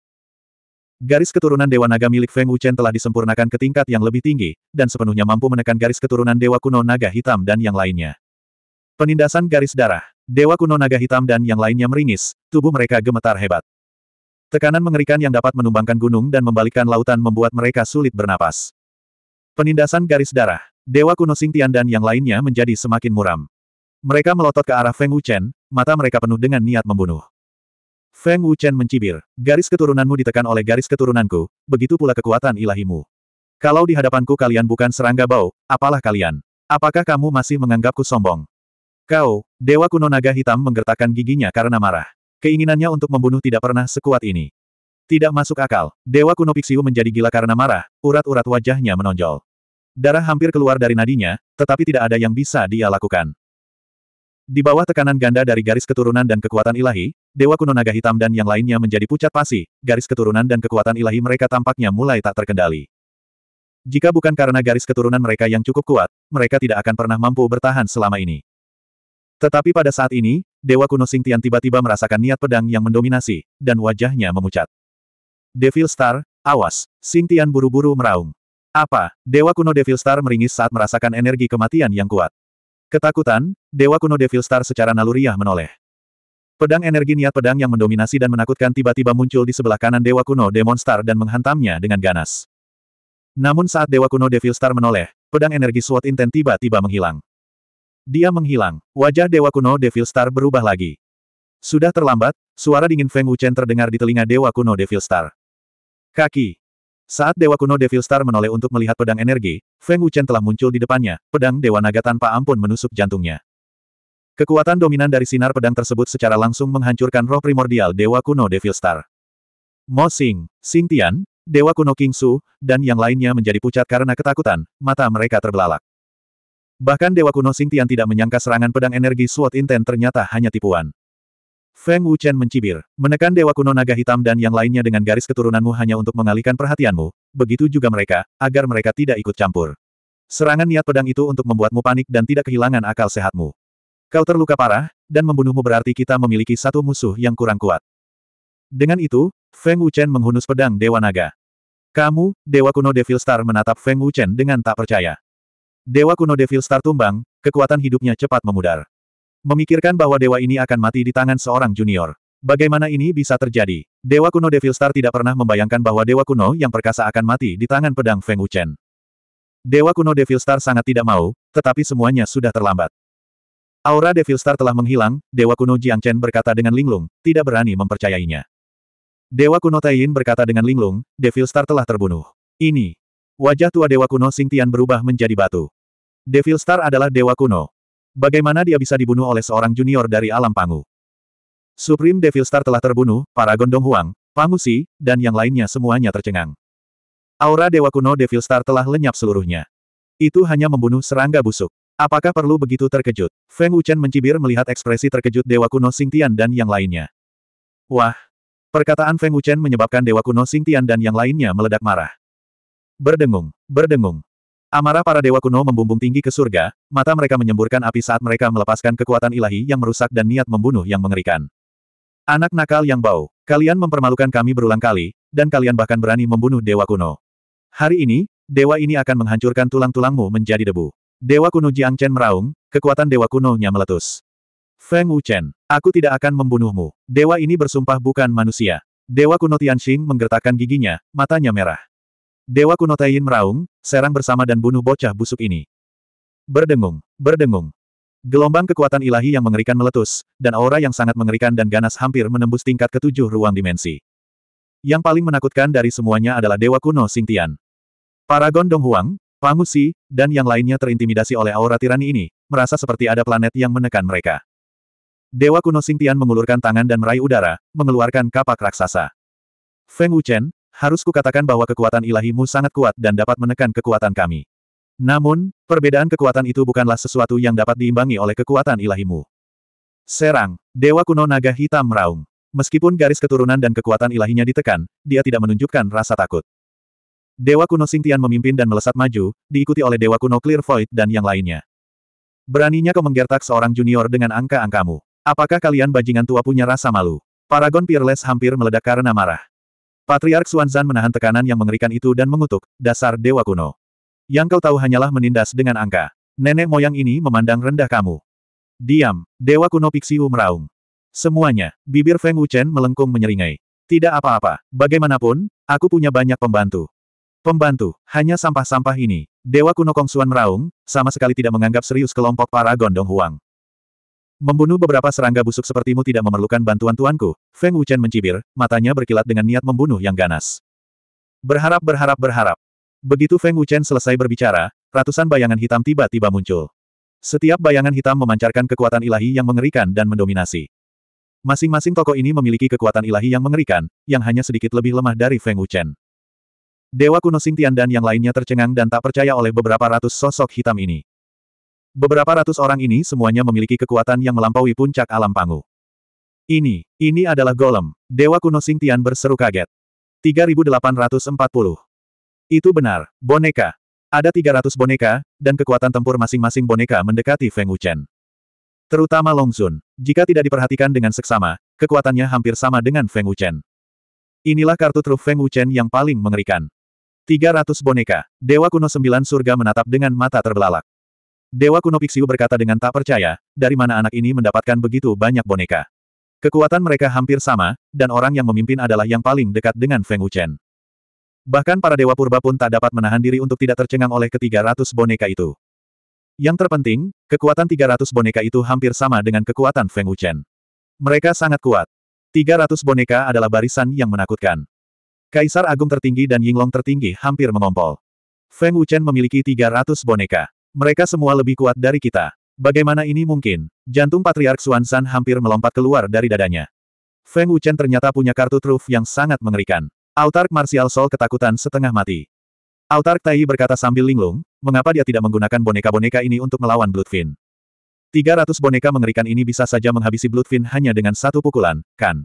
Garis keturunan Dewa Naga milik Feng Wuchen telah disempurnakan ke tingkat yang lebih tinggi, dan sepenuhnya mampu menekan garis keturunan Dewa Kuno Naga Hitam dan yang lainnya. Penindasan Garis Darah Dewa kuno naga hitam dan yang lainnya meringis, tubuh mereka gemetar hebat. Tekanan mengerikan yang dapat menumbangkan gunung dan membalikkan lautan membuat mereka sulit bernapas. Penindasan garis darah, Dewa kuno sintian dan yang lainnya menjadi semakin muram. Mereka melotot ke arah Feng Wuchen, mata mereka penuh dengan niat membunuh. Feng Wuchen mencibir, garis keturunanmu ditekan oleh garis keturunanku, begitu pula kekuatan ilahimu. Kalau di hadapanku kalian bukan serangga bau, apalah kalian? Apakah kamu masih menganggapku sombong? Kau, Dewa Kuno Naga Hitam menggertakkan giginya karena marah. Keinginannya untuk membunuh tidak pernah sekuat ini. Tidak masuk akal, Dewa Kuno Pixiu menjadi gila karena marah, urat-urat wajahnya menonjol. Darah hampir keluar dari nadinya, tetapi tidak ada yang bisa dia lakukan. Di bawah tekanan ganda dari garis keturunan dan kekuatan ilahi, Dewa Kuno Naga Hitam dan yang lainnya menjadi pucat pasi, garis keturunan dan kekuatan ilahi mereka tampaknya mulai tak terkendali. Jika bukan karena garis keturunan mereka yang cukup kuat, mereka tidak akan pernah mampu bertahan selama ini. Tetapi pada saat ini, Dewa Kuno Singtian tiba-tiba merasakan niat pedang yang mendominasi, dan wajahnya memucat. Devil Star, awas, Singtian buru-buru meraung. Apa? Dewa Kuno Devil Star meringis saat merasakan energi kematian yang kuat. Ketakutan, Dewa Kuno Devil Star secara naluriah menoleh. Pedang energi niat pedang yang mendominasi dan menakutkan tiba-tiba muncul di sebelah kanan Dewa Kuno Demon Star dan menghantamnya dengan ganas. Namun saat Dewa Kuno Devil Star menoleh, pedang energi SWAT Inten tiba-tiba menghilang. Dia menghilang. Wajah Dewa Kuno Devil Star berubah lagi. Sudah terlambat, suara dingin Feng Wuchen terdengar di telinga Dewa Kuno Devil Star. Kaki. Saat Dewa Kuno Devil Star menoleh untuk melihat pedang energi, Feng Wuchen telah muncul di depannya, pedang Dewa Naga tanpa ampun menusuk jantungnya. Kekuatan dominan dari sinar pedang tersebut secara langsung menghancurkan roh primordial Dewa Kuno Devil Star. Mo Xing, Xing Tian, Dewa Kuno King Su, dan yang lainnya menjadi pucat karena ketakutan, mata mereka terbelalak. Bahkan Dewa Kuno Sing Tian tidak menyangka serangan pedang energi Sword Inten ternyata hanya tipuan. Feng Wuchen mencibir, menekan Dewa Kuno Naga Hitam dan yang lainnya dengan garis keturunanmu hanya untuk mengalihkan perhatianmu, begitu juga mereka, agar mereka tidak ikut campur. Serangan niat pedang itu untuk membuatmu panik dan tidak kehilangan akal sehatmu. Kau terluka parah, dan membunuhmu berarti kita memiliki satu musuh yang kurang kuat. Dengan itu, Feng Wuchen menghunus pedang Dewa Naga. Kamu, Dewa Kuno Devil Star menatap Feng Wuchen dengan tak percaya. Dewa kuno Devil Star tumbang, kekuatan hidupnya cepat memudar. Memikirkan bahwa dewa ini akan mati di tangan seorang junior. Bagaimana ini bisa terjadi? Dewa kuno Devil Star tidak pernah membayangkan bahwa dewa kuno yang perkasa akan mati di tangan pedang Feng Wuchen. Dewa kuno Devil Star sangat tidak mau, tetapi semuanya sudah terlambat. Aura Devil Star telah menghilang, Dewa kuno Jiang Chen berkata dengan linglung, tidak berani mempercayainya. Dewa kuno Taiyin berkata dengan linglung, Devil Star telah terbunuh. Ini, Wajah tua dewa kuno Sing Tian berubah menjadi batu. Devil Star adalah dewa kuno. Bagaimana dia bisa dibunuh oleh seorang junior dari alam Pangu? Supreme Devil Star telah terbunuh, para Gondong Huang, Pangu Si, dan yang lainnya semuanya tercengang. Aura dewa kuno Devil Star telah lenyap seluruhnya. Itu hanya membunuh serangga busuk. Apakah perlu begitu terkejut? Feng Wuchen mencibir melihat ekspresi terkejut Dewa Kuno Tian dan yang lainnya. Wah! Perkataan Feng Wuchen menyebabkan Dewa Kuno Tian dan yang lainnya meledak marah. Berdengung, berdengung. Amarah para dewa kuno membumbung tinggi ke surga, mata mereka menyemburkan api saat mereka melepaskan kekuatan ilahi yang merusak dan niat membunuh yang mengerikan. Anak nakal yang bau, kalian mempermalukan kami berulang kali, dan kalian bahkan berani membunuh dewa kuno. Hari ini, dewa ini akan menghancurkan tulang-tulangmu menjadi debu. Dewa kuno Jiang Chen meraung, kekuatan dewa kuno-nya meletus. Feng Wu Chen, aku tidak akan membunuhmu. Dewa ini bersumpah bukan manusia. Dewa kuno Tianxing menggertakkan giginya, matanya merah. Dewa kuno Taiyin meraung, serang bersama dan bunuh bocah busuk ini. Berdengung, berdengung. Gelombang kekuatan ilahi yang mengerikan meletus, dan aura yang sangat mengerikan dan ganas hampir menembus tingkat ketujuh ruang dimensi. Yang paling menakutkan dari semuanya adalah Dewa Kuno Sintian. Paragon Huang, Pangusi, dan yang lainnya terintimidasi oleh aura tirani ini, merasa seperti ada planet yang menekan mereka. Dewa Kuno Sintian mengulurkan tangan dan meraih udara, mengeluarkan kapak raksasa. Feng Wuchen, harus kukatakan bahwa kekuatan ilahimu sangat kuat dan dapat menekan kekuatan kami. Namun, perbedaan kekuatan itu bukanlah sesuatu yang dapat diimbangi oleh kekuatan ilahimu. Serang, Dewa Kuno Naga Hitam meraung. Meskipun garis keturunan dan kekuatan ilahinya ditekan, dia tidak menunjukkan rasa takut. Dewa Kuno Singtian memimpin dan melesat maju, diikuti oleh Dewa Kuno Clear Void dan yang lainnya. Beraninya kau menggertak seorang junior dengan angka-angkamu. Apakah kalian bajingan tua punya rasa malu? Paragon Peerless hampir meledak karena marah. Patriark Xuanzan menahan tekanan yang mengerikan itu dan mengutuk, dasar dewa kuno. Yang kau tahu hanyalah menindas dengan angka. Nenek moyang ini memandang rendah kamu. Diam, dewa kuno Pixiu meraung. Semuanya, bibir Feng Wuchen melengkung menyeringai. Tidak apa-apa, bagaimanapun, aku punya banyak pembantu. Pembantu, hanya sampah-sampah ini. Dewa kuno Kongsuan meraung, sama sekali tidak menganggap serius kelompok para gondong huang. Membunuh beberapa serangga busuk sepertimu tidak memerlukan bantuan tuanku, Feng Wuchen mencibir, matanya berkilat dengan niat membunuh yang ganas. Berharap berharap berharap. Begitu Feng Wuchen selesai berbicara, ratusan bayangan hitam tiba-tiba muncul. Setiap bayangan hitam memancarkan kekuatan ilahi yang mengerikan dan mendominasi. Masing-masing tokoh ini memiliki kekuatan ilahi yang mengerikan, yang hanya sedikit lebih lemah dari Feng Wuchen. Dewa kuno Tian dan yang lainnya tercengang dan tak percaya oleh beberapa ratus sosok hitam ini. Beberapa ratus orang ini semuanya memiliki kekuatan yang melampaui puncak alam pangu. Ini, ini adalah golem. Dewa kuno Singtian berseru kaget. 3840. Itu benar, boneka. Ada 300 boneka, dan kekuatan tempur masing-masing boneka mendekati Feng Wuchen. Terutama Longzun. Jika tidak diperhatikan dengan seksama, kekuatannya hampir sama dengan Feng Wuchen. Inilah kartu truf Feng Wuchen yang paling mengerikan. 300 boneka. Dewa kuno sembilan surga menatap dengan mata terbelalak. Dewa kuno Pixiu berkata dengan tak percaya, dari mana anak ini mendapatkan begitu banyak boneka. Kekuatan mereka hampir sama, dan orang yang memimpin adalah yang paling dekat dengan Feng Wuchen. Bahkan para dewa purba pun tak dapat menahan diri untuk tidak tercengang oleh ketiga ratus boneka itu. Yang terpenting, kekuatan tiga ratus boneka itu hampir sama dengan kekuatan Feng Wuchen. Mereka sangat kuat. Tiga ratus boneka adalah barisan yang menakutkan. Kaisar Agung tertinggi dan Yinglong tertinggi hampir mengompol. Feng Wuchen memiliki tiga ratus boneka. Mereka semua lebih kuat dari kita. Bagaimana ini mungkin? Jantung Patriark Xuan San hampir melompat keluar dari dadanya. Feng Wuchen ternyata punya kartu truf yang sangat mengerikan. Autark Martial Soul ketakutan setengah mati. Autark Tai berkata sambil linglung, mengapa dia tidak menggunakan boneka-boneka ini untuk melawan Bloodfin? 300 boneka mengerikan ini bisa saja menghabisi Bloodfin hanya dengan satu pukulan, kan?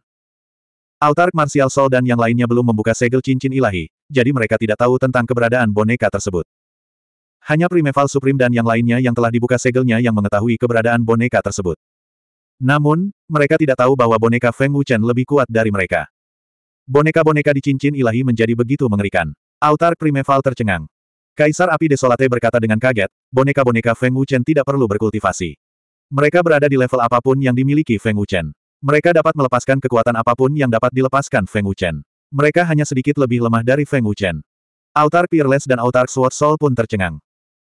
Autark Martial Soul dan yang lainnya belum membuka segel cincin ilahi, jadi mereka tidak tahu tentang keberadaan boneka tersebut. Hanya Primeval Supreme dan yang lainnya yang telah dibuka segelnya yang mengetahui keberadaan boneka tersebut. Namun, mereka tidak tahu bahwa boneka Feng Wuchen lebih kuat dari mereka. Boneka-boneka di cincin ilahi menjadi begitu mengerikan. Altar Primeval tercengang. Kaisar Api Desolate berkata dengan kaget, boneka-boneka Feng Wuchen tidak perlu berkultivasi. Mereka berada di level apapun yang dimiliki Feng Wuchen. Mereka dapat melepaskan kekuatan apapun yang dapat dilepaskan Feng Wuchen. Mereka hanya sedikit lebih lemah dari Feng Wuchen. Altar Peerless dan Altar Sword Soul pun tercengang.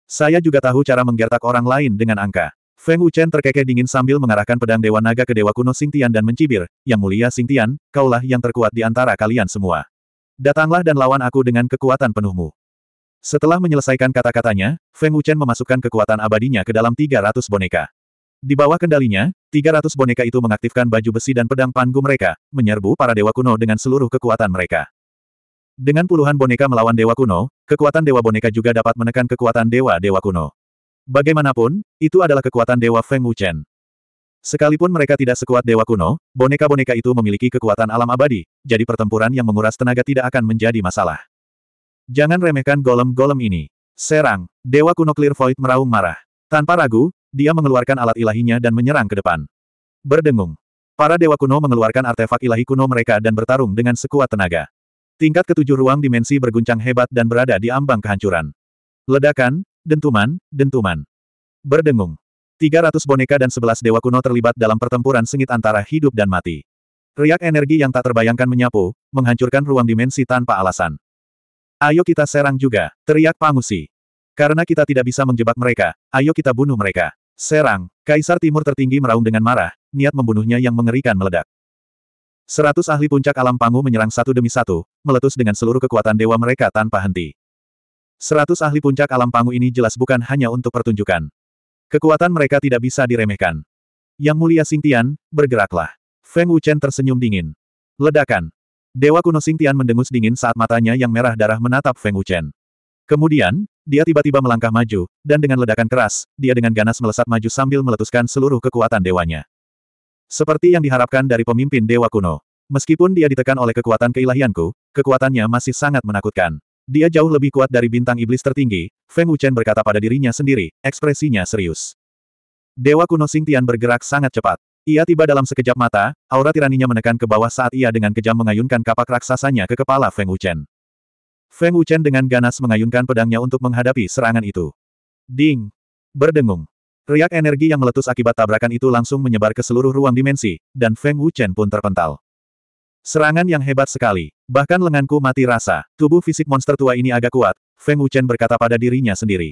Saya juga tahu cara menggertak orang lain dengan angka. Feng Wuchen terkekeh dingin sambil mengarahkan pedang Dewa Naga ke Dewa Kuno Singtian dan mencibir, Yang mulia Singtian, kaulah yang terkuat di antara kalian semua. Datanglah dan lawan aku dengan kekuatan penuhmu. Setelah menyelesaikan kata-katanya, Feng Wuchen memasukkan kekuatan abadinya ke dalam 300 boneka. Di bawah kendalinya, 300 boneka itu mengaktifkan baju besi dan pedang panggung mereka, menyerbu para dewa kuno dengan seluruh kekuatan mereka. Dengan puluhan boneka melawan dewa kuno, kekuatan dewa boneka juga dapat menekan kekuatan dewa-dewa kuno. Bagaimanapun, itu adalah kekuatan dewa Feng Wuchen. Sekalipun mereka tidak sekuat dewa kuno, boneka-boneka itu memiliki kekuatan alam abadi, jadi pertempuran yang menguras tenaga tidak akan menjadi masalah. Jangan remehkan golem-golem ini. Serang, dewa kuno Clear Void meraung marah. Tanpa ragu, dia mengeluarkan alat ilahinya dan menyerang ke depan. Berdengung. Para dewa kuno mengeluarkan artefak ilahi kuno mereka dan bertarung dengan sekuat tenaga. Tingkat ketujuh ruang dimensi berguncang hebat dan berada di ambang kehancuran. Ledakan, dentuman, dentuman. Berdengung. 300 boneka dan 11 dewa kuno terlibat dalam pertempuran sengit antara hidup dan mati. Riak energi yang tak terbayangkan menyapu, menghancurkan ruang dimensi tanpa alasan. Ayo kita serang juga, teriak Pangusi. Karena kita tidak bisa menjebak mereka, ayo kita bunuh mereka. Serang, Kaisar Timur tertinggi meraung dengan marah, niat membunuhnya yang mengerikan meledak. Seratus ahli puncak alam Pangu menyerang satu demi satu, meletus dengan seluruh kekuatan dewa mereka tanpa henti. Seratus ahli puncak alam Pangu ini jelas bukan hanya untuk pertunjukan. Kekuatan mereka tidak bisa diremehkan. Yang mulia Singtian, bergeraklah. Feng Wuchen tersenyum dingin. Ledakan. Dewa kuno Singtian mendengus dingin saat matanya yang merah darah menatap Feng Wuchen. Kemudian, dia tiba-tiba melangkah maju, dan dengan ledakan keras, dia dengan ganas melesat maju sambil meletuskan seluruh kekuatan dewanya. Seperti yang diharapkan dari pemimpin dewa kuno. Meskipun dia ditekan oleh kekuatan keilahianku, kekuatannya masih sangat menakutkan. Dia jauh lebih kuat dari bintang iblis tertinggi, Feng Wuchen berkata pada dirinya sendiri, ekspresinya serius. Dewa kuno Sing Tian bergerak sangat cepat. Ia tiba dalam sekejap mata, aura tiraninya menekan ke bawah saat ia dengan kejam mengayunkan kapak raksasanya ke kepala Feng Wuchen. Feng Wuchen dengan ganas mengayunkan pedangnya untuk menghadapi serangan itu. Ding! Berdengung. Riak energi yang meletus akibat tabrakan itu langsung menyebar ke seluruh ruang dimensi, dan Feng Wuchen pun terpental. Serangan yang hebat sekali. Bahkan lenganku mati rasa. Tubuh fisik monster tua ini agak kuat, Feng Wuchen berkata pada dirinya sendiri.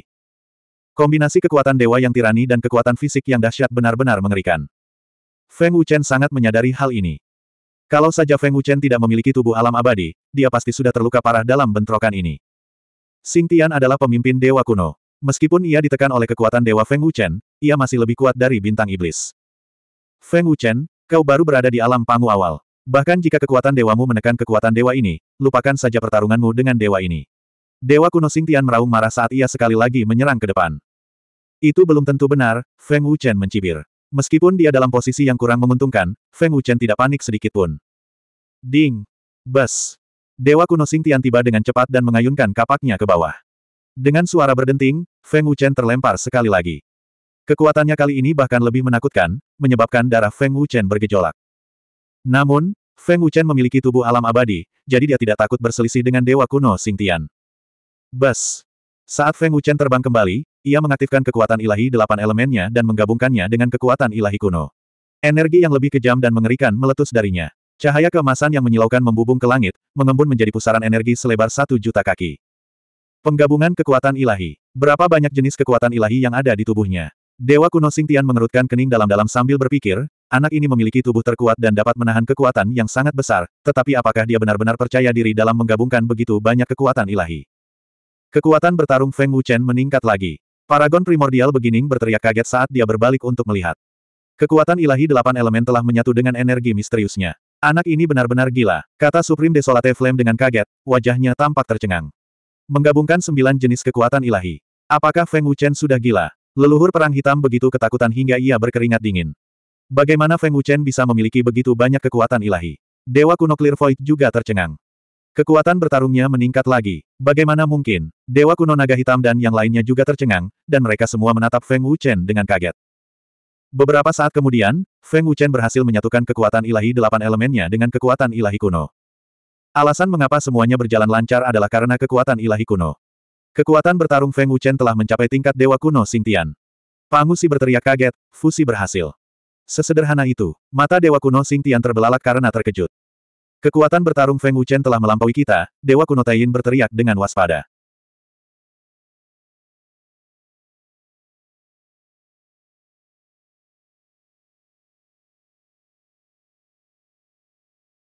Kombinasi kekuatan dewa yang tirani dan kekuatan fisik yang dahsyat benar-benar mengerikan. Feng Wuchen sangat menyadari hal ini. Kalau saja Feng Wuchen tidak memiliki tubuh alam abadi, dia pasti sudah terluka parah dalam bentrokan ini. Xing Tian adalah pemimpin dewa kuno. Meskipun ia ditekan oleh kekuatan Dewa Feng Wuchen, ia masih lebih kuat dari bintang iblis. Feng Wuchen, kau baru berada di alam pangu awal. Bahkan jika kekuatan dewamu menekan kekuatan dewa ini, lupakan saja pertarunganmu dengan dewa ini. Dewa kuno Singtian meraung marah saat ia sekali lagi menyerang ke depan. Itu belum tentu benar, Feng Wuchen mencibir. Meskipun dia dalam posisi yang kurang menguntungkan, Feng Wuchen tidak panik sedikit pun. Ding! bus. Dewa kuno Singtian tiba dengan cepat dan mengayunkan kapaknya ke bawah. Dengan suara berdenting, Feng Wuchen terlempar sekali lagi. Kekuatannya kali ini bahkan lebih menakutkan, menyebabkan darah Feng Wuchen bergejolak. Namun, Feng Wuchen memiliki tubuh alam abadi, jadi dia tidak takut berselisih dengan Dewa Kuno Xingtian. Bas! Saat Feng Wuchen terbang kembali, ia mengaktifkan kekuatan ilahi delapan elemennya dan menggabungkannya dengan kekuatan ilahi kuno. Energi yang lebih kejam dan mengerikan meletus darinya. Cahaya keemasan yang menyilaukan membubung ke langit, mengembun menjadi pusaran energi selebar satu juta kaki. Penggabungan kekuatan ilahi. Berapa banyak jenis kekuatan ilahi yang ada di tubuhnya? Dewa kuno Singtian mengerutkan kening dalam-dalam sambil berpikir, anak ini memiliki tubuh terkuat dan dapat menahan kekuatan yang sangat besar, tetapi apakah dia benar-benar percaya diri dalam menggabungkan begitu banyak kekuatan ilahi? Kekuatan bertarung Feng Wuchen meningkat lagi. Paragon primordial begining berteriak kaget saat dia berbalik untuk melihat. Kekuatan ilahi delapan elemen telah menyatu dengan energi misteriusnya. Anak ini benar-benar gila, kata Supreme Desolate Flame dengan kaget, wajahnya tampak tercengang. Menggabungkan sembilan jenis kekuatan ilahi. Apakah Feng Wuchen sudah gila? Leluhur perang hitam begitu ketakutan hingga ia berkeringat dingin. Bagaimana Feng Wuchen bisa memiliki begitu banyak kekuatan ilahi? Dewa kuno Clear Void juga tercengang. Kekuatan bertarungnya meningkat lagi. Bagaimana mungkin? Dewa kuno naga hitam dan yang lainnya juga tercengang, dan mereka semua menatap Feng Wuchen dengan kaget. Beberapa saat kemudian, Feng Wuchen berhasil menyatukan kekuatan ilahi delapan elemennya dengan kekuatan ilahi kuno. Alasan mengapa semuanya berjalan lancar adalah karena kekuatan ilahi kuno. Kekuatan bertarung Feng Wuchen telah mencapai tingkat dewa kuno Xingtian. Pangusi berteriak kaget, fusi berhasil. Sesederhana itu, mata dewa kuno Sintian terbelalak karena terkejut. Kekuatan bertarung Feng Wuchen telah melampaui kita, dewa kuno Taiyin berteriak dengan waspada.